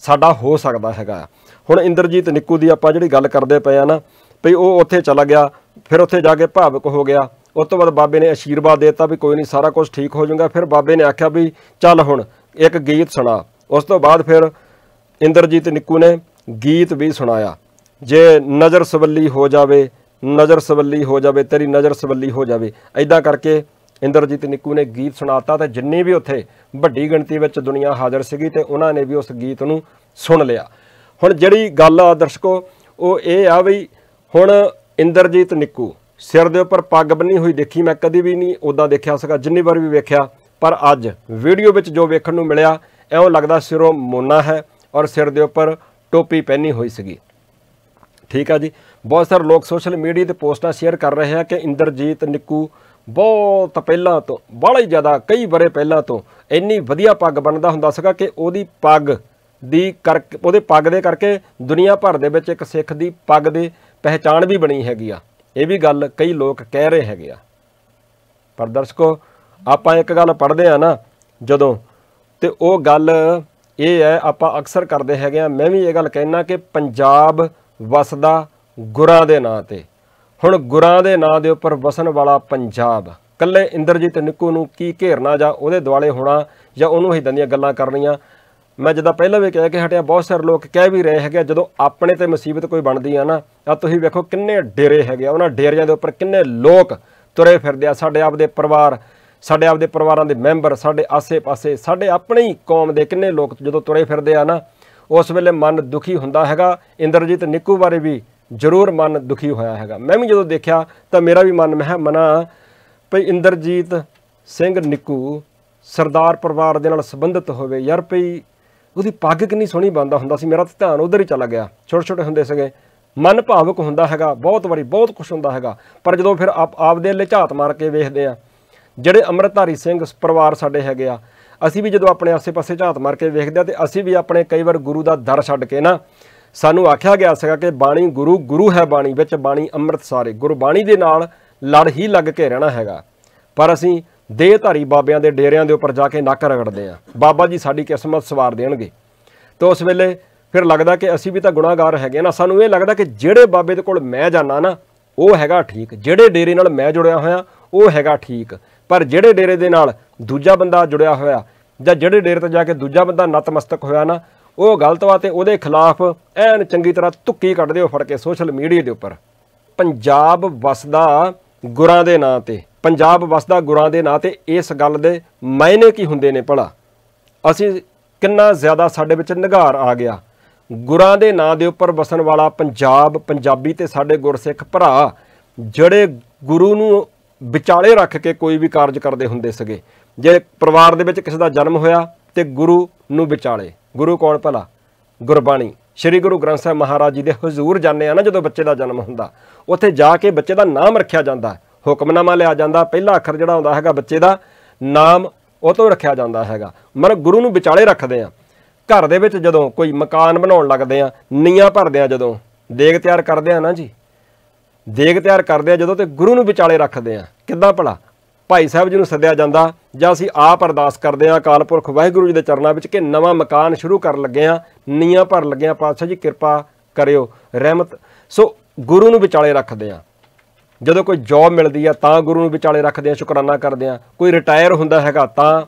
ਸਾਡਾ ਹੋ ਸਕਦਾ ਹੈਗਾ ਹੁਣ ਇੰਦਰਜੀਤ ਨਿੱਕੂ ਦੀ ਆਪਾਂ ਜਿਹੜੀ ਗੱਲ ਕਰਦੇ ਪਏ ਆ ਨਾ ਭਈ ਉਹ ਉੱਥੇ ਚਲਾ ਗਿਆ ਫਿਰ ਉੱਥੇ ਜਾ ਕੇ ਭਾਵਕ ਹੋ ਗਿਆ ਉਸ ਤੋਂ ਬਾਅਦ ਬਾਬੇ ਨੇ ਅਸ਼ੀਰਵਾਦ ਦਿੱਤਾ ਵੀ ਕੋਈ ਨਹੀਂ ਸਾਰਾ ਕੁਝ ਠੀਕ ਹੋ ਜਾਊਗਾ ਫਿਰ ਬਾਬੇ ਨੇ ਆਖਿਆ ਵੀ ਚੱਲ ਹੁਣ ਇੱਕ ਗੀਤ ਸੁਣਾ ਉਸ ਤੋਂ ਬਾਅਦ ਫਿਰ ਇੰਦਰਜੀਤ ਨਿੱਕੂ ਨੇ ਗੀਤ ਵੀ ਸੁਣਾਇਆ ਜੇ ਨਜ਼ਰ ਸਵੱਲੀ ਹੋ ਜਾਵੇ ਨਜ਼ਰ ਸਵੱਲੀ ਹੋ ਜਾਵੇ ਤੇਰੀ ਨਜ਼ਰ ਸਵੱਲੀ ਹੋ ਜਾਵੇ ਐਦਾਂ ਕਰਕੇ ਇੰਦਰਜੀਤ ਨਿੱਕੂ ਨੇ ਗੀਤ ਸੁਣਾਤਾ ਤੇ ਜਿੰਨੀ ਵੀ ਉੱਥੇ ਵੱਡੀ ਗਿਣਤੀ ਵਿੱਚ ਦੁਨੀਆ ਹਾਜ਼ਰ ਸੀਗੀ ਤੇ ਉਹਨਾਂ ਨੇ ਵੀ ਉਸ ਗੀਤ ਨੂੰ ਸੁਣ ਲਿਆ ਹੁਣ ਜਿਹੜੀ ਗੱਲ ਆ ਦਰਸ਼ਕੋ ਉਹ ਇਹ ਆ ਬਈ ਹੁਣ ਇੰਦਰਜੀਤ ਨਿੱਕੂ ਸਿਰ ਦੇ ਉੱਪਰ ਪੱਗ ਬੰਨੀ ਹੋਈ ਦੇਖੀ ਮੈਂ ਕਦੀ ਵੀ ਨਹੀਂ ਉਦਾਂ ਦੇਖਿਆ ਸੀਗਾ ਜਿੰਨੀ ਵਾਰ ਵੀ ਵੇਖਿਆ ਪਰ ਅੱਜ ਵੀਡੀਓ ਵਿੱਚ ਜੋ ਵੇਖਣ ਨੂੰ ਮਿਲਿਆ ਐਉਂ ਲੱਗਦਾ ਸਿਰੋਂ ਮੋਨਾ ਹੈ ਔਰ ਸਿਰ ਦੇ ਉੱਪਰ ਟੋਪੀ ਪਹਿਨੀ ਹੋਈ ਸੀਗੀ ਠੀਕ ਆ ਜੀ ਬਹੁਤ ਸਾਰੇ ਲੋਕ ਸੋਸ਼ਲ ਮੀਡੀਆ ਤੇ ਪੋਸਟਾਂ ਸ਼ੇਅਰ ਕਰ ਰਹੇ ਆ ਕਿ ਇੰਦਰਜੀਤ ਨਿੱਕੂ ਬਹੁਤ ਪਹਿਲਾਂ ਤੋਂ ਬੜਾ ਹੀ ਜ਼ਿਆਦਾ ਕਈ ਬਰੇ ਪਹਿਲਾਂ ਤੋਂ ਇੰਨੀ ਵਧੀਆ ਪੱਗ ਬੰਨਦਾ ਹੁੰਦਾ ਸੀਗਾ ਕਿ ਉਹਦੀ ਪੱਗ ਦੀ ਕਰਕੇ ਉਹਦੇ ਪੱਗ ਦੇ ਕਰਕੇ ਦੁਨੀਆ ਭਰ ਦੇ ਵਿੱਚ ਇੱਕ ਸਿੱਖ ਦੀ ਪੱਗ ਦੀ ਪਹਿਚਾਣ ਵੀ ਬਣੀ ਹੈਗੀ ਆ ਇਹ ਵੀ ਗੱਲ ਕਈ ਲੋਕ ਕਹਿ ਰਹੇ ਹੈਗੇ ਆ ਪਰ ਦਰਸ਼ਕੋ ਆਪਾਂ ਇੱਕ ਗੱਲ ਪੜ੍ਹਦੇ ਆ ਨਾ ਜਦੋਂ ਤੇ ਉਹ ਗੱਲ ਇਹ ਹੈ ਆਪਾਂ ਅਕਸਰ ਕਰਦੇ ਹੈਗੇ ਆ ਮੈਂ ਵੀ ਇਹ ਗੱਲ ਕਹਿਣਾ ਕਿ ਪੰਜਾਬ ਵਸਦਾ ਗੁਰਾਂ ਦੇ ਨਾਂ ਤੇ ਹੁਣ ਗੁਰਾਂ ਦੇ ਨਾਂ ਦੇ ਉੱਪਰ ਵਸਣ ਵਾਲਾ ਪੰਜਾਬ ਕੱਲੇ ਇੰਦਰਜੀਤ ਨਿੱਕੂ ਨੂੰ ਕੀ ਘੇਰਨਾ ਜਾਂ ਉਹਦੇ ਦੁਆਲੇ ਹੋਣਾ ਜਾਂ ਉਹਨੂੰ ਇਦਾਂ ਦੀਆਂ ਗੱਲਾਂ ਕਰਨੀਆਂ ਮੈਂ ਜਦੋਂ ਪਹਿਲਾਂ ਵੀ ਕਿਹਾ ਕਿ ਹਟਿਆ ਬਹੁਤ ਸਾਰੇ ਲੋਕ ਕਹਿ ਵੀ ਰਹੇ ਹੈਗੇ ਜਦੋਂ ਆਪਣੇ ਤੇ ਮੁਸੀਬਤ ਕੋਈ ਬਣਦੀ ਆ ਨਾ ਆ ਤੁਸੀਂ ਵੇਖੋ ਕਿੰਨੇ ਡੇਰੇ ਹੈਗੇ ਆ ਉਹਨਾਂ ਡੇਰਿਆਂ ਦੇ ਉੱਪਰ ਕਿੰਨੇ ਲੋਕ ਤੁਰੇ ਫਿਰਦੇ ਆ ਸਾਡੇ ਆਪਦੇ ਪਰਿਵਾਰ ਸਾਡੇ ਆਪਦੇ ਪਰਿਵਾਰਾਂ ਦੇ ਮੈਂਬਰ ਸਾਡੇ ਆਸੇ-ਪਾਸੇ ਸਾਡੇ ਆਪਣੇ ਹੀ ਕੌਮ ਦੇ ਕਿੰਨੇ ਲੋਕ ਜਦੋਂ ਤੁਰੇ ਫਿਰਦੇ ਆ ਨਾ ਉਸ ਵੇਲੇ ਮਨ ਦੁਖੀ ਹੁੰਦਾ ਹੈਗਾ ਇੰਦਰਜੀਤ ਨਿੱਕੂ ਬਾਰੇ ਵੀ ਜ਼ਰੂਰ ਮਨ ਦੁਖੀ ਹੋਇਆ ਹੈਗਾ ਮੈਂ ਵੀ ਜਦੋਂ ਦੇਖਿਆ ਤਾਂ ਮੇਰਾ ਵੀ ਮਨ ਮਹਿ ਮਨਾ ਭਈ ਇੰਦਰਜੀਤ ਸਿੰਘ ਨਿੱਕੂ ਸਰਦਾਰ ਪਰਿਵਾਰ ਦੇ ਨਾਲ ਸੰਬੰਧਿਤ ਹੋਵੇ ਯਾਰ ਭਈ ਉਹਦੀ ਪੱਗ ਕਿੰਨੀ ਸੋਹਣੀ ਬੰਦਾ ਹੁੰਦਾ ਸੀ ਮੇਰਾ ਤਾਂ ਧਿਆਨ ਉਧਰ ਹੀ ਚਲਾ ਗਿਆ ਛੋਟੇ ਛੋਟੇ ਹੁੰਦੇ ਸੀਗੇ ਮਨ ਭਾਵਕ ਹੁੰਦਾ ਹੈਗਾ ਬਹੁਤ ਵਾਰੀ ਬਹੁਤ ਕੁਝ ਹੁੰਦਾ ਹੈਗਾ ਪਰ ਜਦੋਂ ਫਿਰ ਆਪ ਆਪਦੇ ਲਈ ਝਾਤ ਮਾਰ ਕੇ ਵੇਖਦੇ ਆ ਜਿਹੜੇ ਅੰਮ੍ਰਿਤਧਾਰੀ ਸਿੰਘ ਪਰਿਵਾਰ ਸਾਡੇ ਹੈਗੇ ਆ ਅਸੀਂ ਵੀ ਜਦੋਂ ਆਪਣੇ ਆਸੇ-ਪਾਸੇ ਝਾਤ ਮਾਰ ਕੇ ਵੇਖਦੇ ਆ ਤੇ ਅਸੀਂ ਵੀ ਆਪਣੇ ਕਈ ਵਾਰ ਗੁਰੂ ਦਾ ਦਰ ਛੱਡ ਕੇ ਨਾ ਸਾਨੂੰ ਆਖਿਆ ਗਿਆ ਸੀਗਾ ਕਿ ਬਾਣੀ ਗੁਰੂ ਗੁਰੂ ਹੈ ਬਾਣੀ ਵਿੱਚ ਬਾਣੀ ਅੰਮ੍ਰਿਤ ਸਾਰੇ ਗੁਰਬਾਣੀ ਦੇ ਨਾਲ ਲੜ ਹੀ ਲੱਗ ਕੇ ਰਹਿਣਾ ਹੈਗਾ ਪਰ ਅਸੀਂ ਦੇਹ ਧਾਰੀ ਬਾਬਿਆਂ ਦੇ ਡੇਰਿਆਂ ਦੇ ਉੱਪਰ ਜਾ ਕੇ ਨੱਕ ਰਗੜਦੇ ਆ ਬਾਬਾ ਜੀ ਸਾਡੀ ਕਿਸਮਤ ਸਵਾਰ ਦੇਣਗੇ ਤਾਂ ਉਸ ਵੇਲੇ ਫਿਰ ਲੱਗਦਾ ਕਿ ਅਸੀਂ ਵੀ ਤਾਂ ਗੁਨਾਹਗਾਰ ਹੈਗੇ ਨਾ ਸਾਨੂੰ ਇਹ ਲੱਗਦਾ ਕਿ ਜਿਹੜੇ ਬਾਬੇ ਦੇ ਕੋਲ ਮੈਂ ਜਾਣਾ ਨਾ ਉਹ ਹੈਗਾ ਠੀਕ ਜਿਹੜੇ ਡੇਰੇ ਨਾਲ ਮੈਂ ਜੁੜਿਆ ਹੋਇਆ ਉਹ ਹੈਗਾ ਠੀਕ ਪਰ ਜਿਹੜੇ ਡੇਰੇ ਦੇ ਨਾਲ ਦੂਜਾ ਬੰਦਾ ਜੁੜਿਆ ਹੋਇਆ ਜਾਂ ਜਿਹੜੇ ਡੇਰੇ ਤੇ ਜਾ ਕੇ ਦੂਜਾ ਬੰਦਾ ਨਤਮਸਤਕ ਹੋਇਆ ਨਾ ਉਹ ਗਲਤ ਵਾ ਤੇ ਉਹਦੇ ਖਿਲਾਫ ਐਨ ਚੰਗੀ ਤਰ੍ਹਾਂ ਧੁੱਕੀ ਕੱਢਦੇ ਹੋ ਫੜ ਕੇ ਸੋਸ਼ਲ ਮੀਡੀਆ ਦੇ ਉੱਪਰ ਪੰਜਾਬ ਵਸਦਾ ਗੁਰਾਂ ਦੇ ਨਾਂ ਤੇ ਪੰਜਾਬ ਵਸਦਾ ਗੁਰਾਂ ਦੇ ਨਾਂ ਤੇ ਇਸ ਗੱਲ ਦੇ ਮਾਇਨੇ ਕੀ ਹੁੰਦੇ ਨੇ ਭਲਾ ਅਸੀਂ ਕਿੰਨਾ ਜ਼ਿਆਦਾ ਸਾਡੇ ਵਿੱਚ ਨਿਗਾਰ ਆ ਗਿਆ ਗੁਰਾਂ ਦੇ ਨਾਂ ਦੇ ਉੱਪਰ ਵਸਣ ਵਾਲਾ ਪੰਜਾਬ ਪੰਜਾਬੀ ਤੇ ਸਾਡੇ ਗੁਰਸਿੱਖ ਭਰਾ ਜਿਹੜੇ ਗੁਰੂ ਨੂੰ ਵਿਚਾਲੇ ਰੱਖ ਕੇ ਕੋਈ ਵੀ ਕਾਰਜ ਕਰਦੇ ਹੁੰਦੇ ਸੀਗੇ ਜੇ ਪਰਿਵਾਰ ਦੇ ਵਿੱਚ ਕਿਸੇ ਦਾ ਜਨਮ ਹੋਇਆ ਤੇ ਗੁਰੂ ਨੂੰ ਵਿਚਾਲੇ ਗੁਰੂ ਕੌਣ ਭਲਾ ਗੁਰਬਾਣੀ ਸ੍ਰੀ ਗੁਰੂ ਗ੍ਰੰਥ ਸਾਹਿਬ ਮਹਾਰਾਜ ਜੀ ਦੇ ਹਜ਼ੂਰ ਜਾਂਦੇ ਆ ਨਾ ਜਦੋਂ ਬੱਚੇ ਦਾ ਜਨਮ ਹੁੰਦਾ ਉੱਥੇ ਜਾ ਕੇ ਬੱਚੇ ਦਾ ਨਾਮ ਰੱਖਿਆ ਜਾਂਦਾ ਹੁਕਮਨਾਮਾ ਲਿਆ ਜਾਂਦਾ ਪਹਿਲਾ ਅੱਖਰ ਜਿਹੜਾ ਹੁੰਦਾ ਹੈਗਾ ਬੱਚੇ ਦਾ ਨਾਮ ਉਹ ਤੋਂ ਰੱਖਿਆ ਜਾਂਦਾ ਹੈਗਾ ਮਰ ਗੁਰੂ ਨੂੰ ਵਿਚਾਲੇ ਰੱਖਦੇ ਆ ਘਰ ਦੇ ਵਿੱਚ ਜਦੋਂ ਕੋਈ ਮਕਾਨ ਬਣਾਉਣ ਲੱਗਦੇ ਆ ਨੀਆਂ ਭਰਦੇ ਆ ਜਦੋਂ ਦੇਗ ਤਿਆਰ ਕਰਦੇ ਆ ਨਾ ਜੀ ਦੇਗ ਤਿਆਰ ਕਰਦੇ ਆ ਜਦੋਂ ਤੇ ਗੁਰੂ ਨੂੰ ਵਿਚਾਲੇ ਰੱਖਦੇ ਆ ਕਿੱਦਾਂ ਭਲਾ ਭਾਈ ਸਾਹਿਬ ਜੀ ਨੂੰ ਸੱਦਿਆ ਜਾਂਦਾ ਜਾਂ ਅਸੀਂ ਆਪ ਅਰਦਾਸ ਕਰਦੇ ਆ ਕਾਲਪੁਰਖ ਪੁਰਖ ਵਾਹਿਗੁਰੂ ਜੀ ਦੇ ਚਰਨਾਂ ਵਿੱਚ ਕਿ ਨਵਾਂ ਮਕਾਨ ਸ਼ੁਰੂ ਕਰਨ ਲੱਗੇ ਆ ਨੀਆਂ ਭਰ ਲੱਗੇ ਆ ਪਾਤਸ਼ਾਹ ਜੀ ਕਿਰਪਾ ਕਰਿਓ ਰਹਿਮਤ ਸੋ ਗੁਰੂ ਨੂੰ ਵਿਚਾਲੇ ਰੱਖਦੇ ਆ ਜਦੋਂ ਕੋਈ ਜੌਬ ਮਿਲਦੀ ਆ ਤਾਂ ਗੁਰੂ ਨੂੰ ਵਿਚਾਲੇ ਰੱਖਦੇ ਆ ਸ਼ੁਕਰਾਨਾ ਕਰਦੇ ਆ ਕੋਈ ਰਿਟਾਇਰ ਹੁੰਦਾ ਹੈਗਾ ਤਾਂ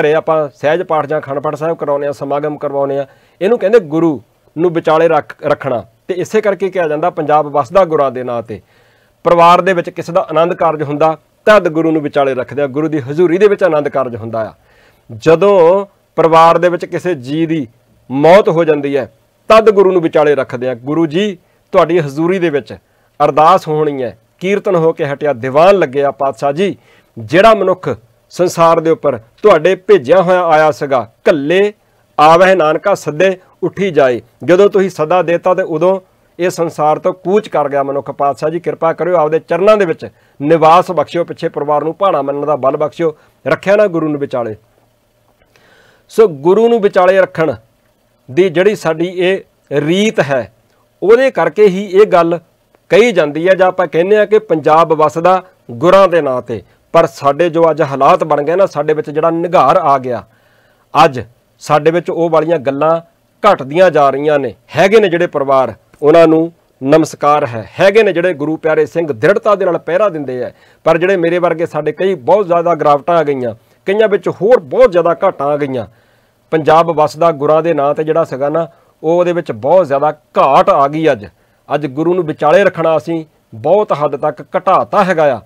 ਘਰੇ ਆਪਾਂ ਸਹਿਜ ਪਾਠ ਜਾਂ ਖੰਡ ਸਾਹਿਬ ਕਰਾਉਨੇ ਆ ਸਮਾਗਮ ਕਰਵਾਉਨੇ ਆ ਇਹਨੂੰ ਕਹਿੰਦੇ ਗੁਰੂ ਨੂੰ ਵਿਚਾਲੇ ਰੱਖ ਰੱਖਣਾ ਤੇ ਇਸੇ ਕਰਕੇ ਕਿਹਾ ਜਾਂਦਾ ਪੰਜਾਬ ਵਸਦਾ ਗੁਰਾਂ ਦੇ ਨਾਂ ਤੇ ਪਰਿਵਾਰ ਦੇ ਵਿੱਚ ਕਿਸੇ ਦਾ ਆਨੰਦ ਕਾਰਜ ਹੁੰਦਾ ਤਦ ਗੁਰੂ ਨੂੰ ਵਿਚਾਲੇ ਰੱਖਦੇ ਆ ਗੁਰੂ ਦੀ ਹਜ਼ੂਰੀ ਦੇ ਵਿੱਚ ਆਨੰਦ ਕਾਰਜ ਹੁੰਦਾ ਆ ਜਦੋਂ ਪਰਿਵਾਰ ਦੇ ਵਿੱਚ ਕਿਸੇ ਜੀ ਦੀ ਮੌਤ ਹੋ ਜਾਂਦੀ ਹੈ ਤਦ ਗੁਰੂ ਨੂੰ ਵਿਚਾਲੇ ਰੱਖਦੇ ਆ ਗੁਰੂ ਜੀ ਤੁਹਾਡੀ ਹਜ਼ੂਰੀ ਦੇ ਵਿੱਚ ਅਰਦਾਸ ਹੋਣੀ ਹੈ ਕੀਰਤਨ ਹੋ ਕੇ ਹਟਿਆ ਦੀਵਾਨ ਲੱਗਿਆ ਪਾਤਸ਼ਾਹ ਜੀ ਜਿਹੜਾ ਮਨੁੱਖ ਸੰਸਾਰ ਦੇ ਉੱਪਰ ਤੁਹਾਡੇ ਭੇਜਿਆ ਹੋਇਆ ਆਇਆ ਸੀਗਾ ਕੱਲੇ ਆਵਹਿ ਨਾਨਕਾ ਸੱਦੇ ਉੱਠੀ ਜਾਏ ਜਦੋਂ ਤੁਸੀਂ ਸਦਾ ਦੇਤਾ ਤੇ ਉਦੋਂ ਇਹ ਸੰਸਾਰ ਤੋਂ ਕੂਚ ਕਰ ਗਿਆ ਮਨੁੱਖ ਪਾਤਸ਼ਾਹ ਜੀ ਕਿਰਪਾ ਕਰਿਓ ਆਪਦੇ ਚਰਨਾਂ ਦੇ ਵਿੱਚ ਨਿਵਾਸ ਬਖਸ਼ਿਓ ਪਿੱਛੇ ਪਰਿਵਾਰ ਨੂੰ ਭਾਣਾ ਮੰਨਣ ਦਾ ਬਲ ਬਖਸ਼ਿਓ ਰੱਖਿਆ ਨਾ ਗੁਰੂ ਨੂੰ ਵਿਚਾਲੇ ਸੋ ਗੁਰੂ ਨੂੰ ਵਿਚਾਲੇ ਰੱਖਣ ਦੀ ਜਿਹੜੀ ਸਾਡੀ ਇਹ ਰੀਤ ਹੈ ਉਹਦੇ ਕਰਕੇ ਹੀ ਇਹ ਗੱਲ ਕਹੀ ਜਾਂਦੀ ਹੈ ਜਾਂ ਆਪਾਂ ਕਹਿੰਦੇ ਆ ਕਿ ਪੰਜਾਬ ਵਸਦਾ ਗੁਰਾਂ ਦੇ ਨਾਂ ਤੇ ਪਰ ਸਾਡੇ ਜੋ ਅੱਜ ਹਾਲਾਤ ਬਣ ਗਏ ਨਾ ਸਾਡੇ ਵਿੱਚ ਜਿਹੜਾ ਨਿਗਾਰ ਆ ਗਿਆ ਅੱਜ ਸਾਡੇ ਵਿੱਚ ਉਹ ਵਾਲੀਆਂ ਗੱਲਾਂ ਘਟਦੀਆਂ ਜਾ ਰਹੀਆਂ ਨੇ ਹੈਗੇ ਨੇ ਜਿਹੜੇ ਪਰਿਵਾਰ ਉਹਨਾਂ ਨੂੰ ਨਮਸਕਾਰ ਹੈ ਹੈਗੇ ਨੇ ਜਿਹੜੇ ਗੁਰੂ ਪਿਆਰੇ ਸਿੰਘ ਦ੍ਰਿੜਤਾ ਦੇ ਨਾਲ ਪਹਿਰਾ ਦਿੰਦੇ ਆ ਪਰ ਜਿਹੜੇ ਮੇਰੇ ਵਰਗੇ ਸਾਡੇ ਕਈ ਬਹੁਤ ਜ਼ਿਆਦਾ ਗਰਾਵਟਾਂ ਆ ਗਈਆਂ ਕਈਆਂ ਵਿੱਚ ਹੋਰ ਬਹੁਤ ਜ਼ਿਆਦਾ ਘਾਟਾਂ ਆ ਗਈਆਂ ਪੰਜਾਬ ਵਸਦਾ ਗੁਰਾਂ ਦੇ ਨਾਂ ਤੇ ਜਿਹੜਾ ਸੀਗਾ ਨਾ ਉਹ ਉਹਦੇ ਵਿੱਚ ਬਹੁਤ ਜ਼ਿਆਦਾ ਘਾਟ ਆ ਗਈ ਅੱਜ ਅੱਜ ਗੁਰੂ ਨੂੰ ਵਿਚਾਲੇ ਰੱਖਣਾ ਅਸੀਂ ਬਹੁਤ ਹੱਦ ਤੱਕ ਘਟਾਤਾ ਹੈਗਾ ਆ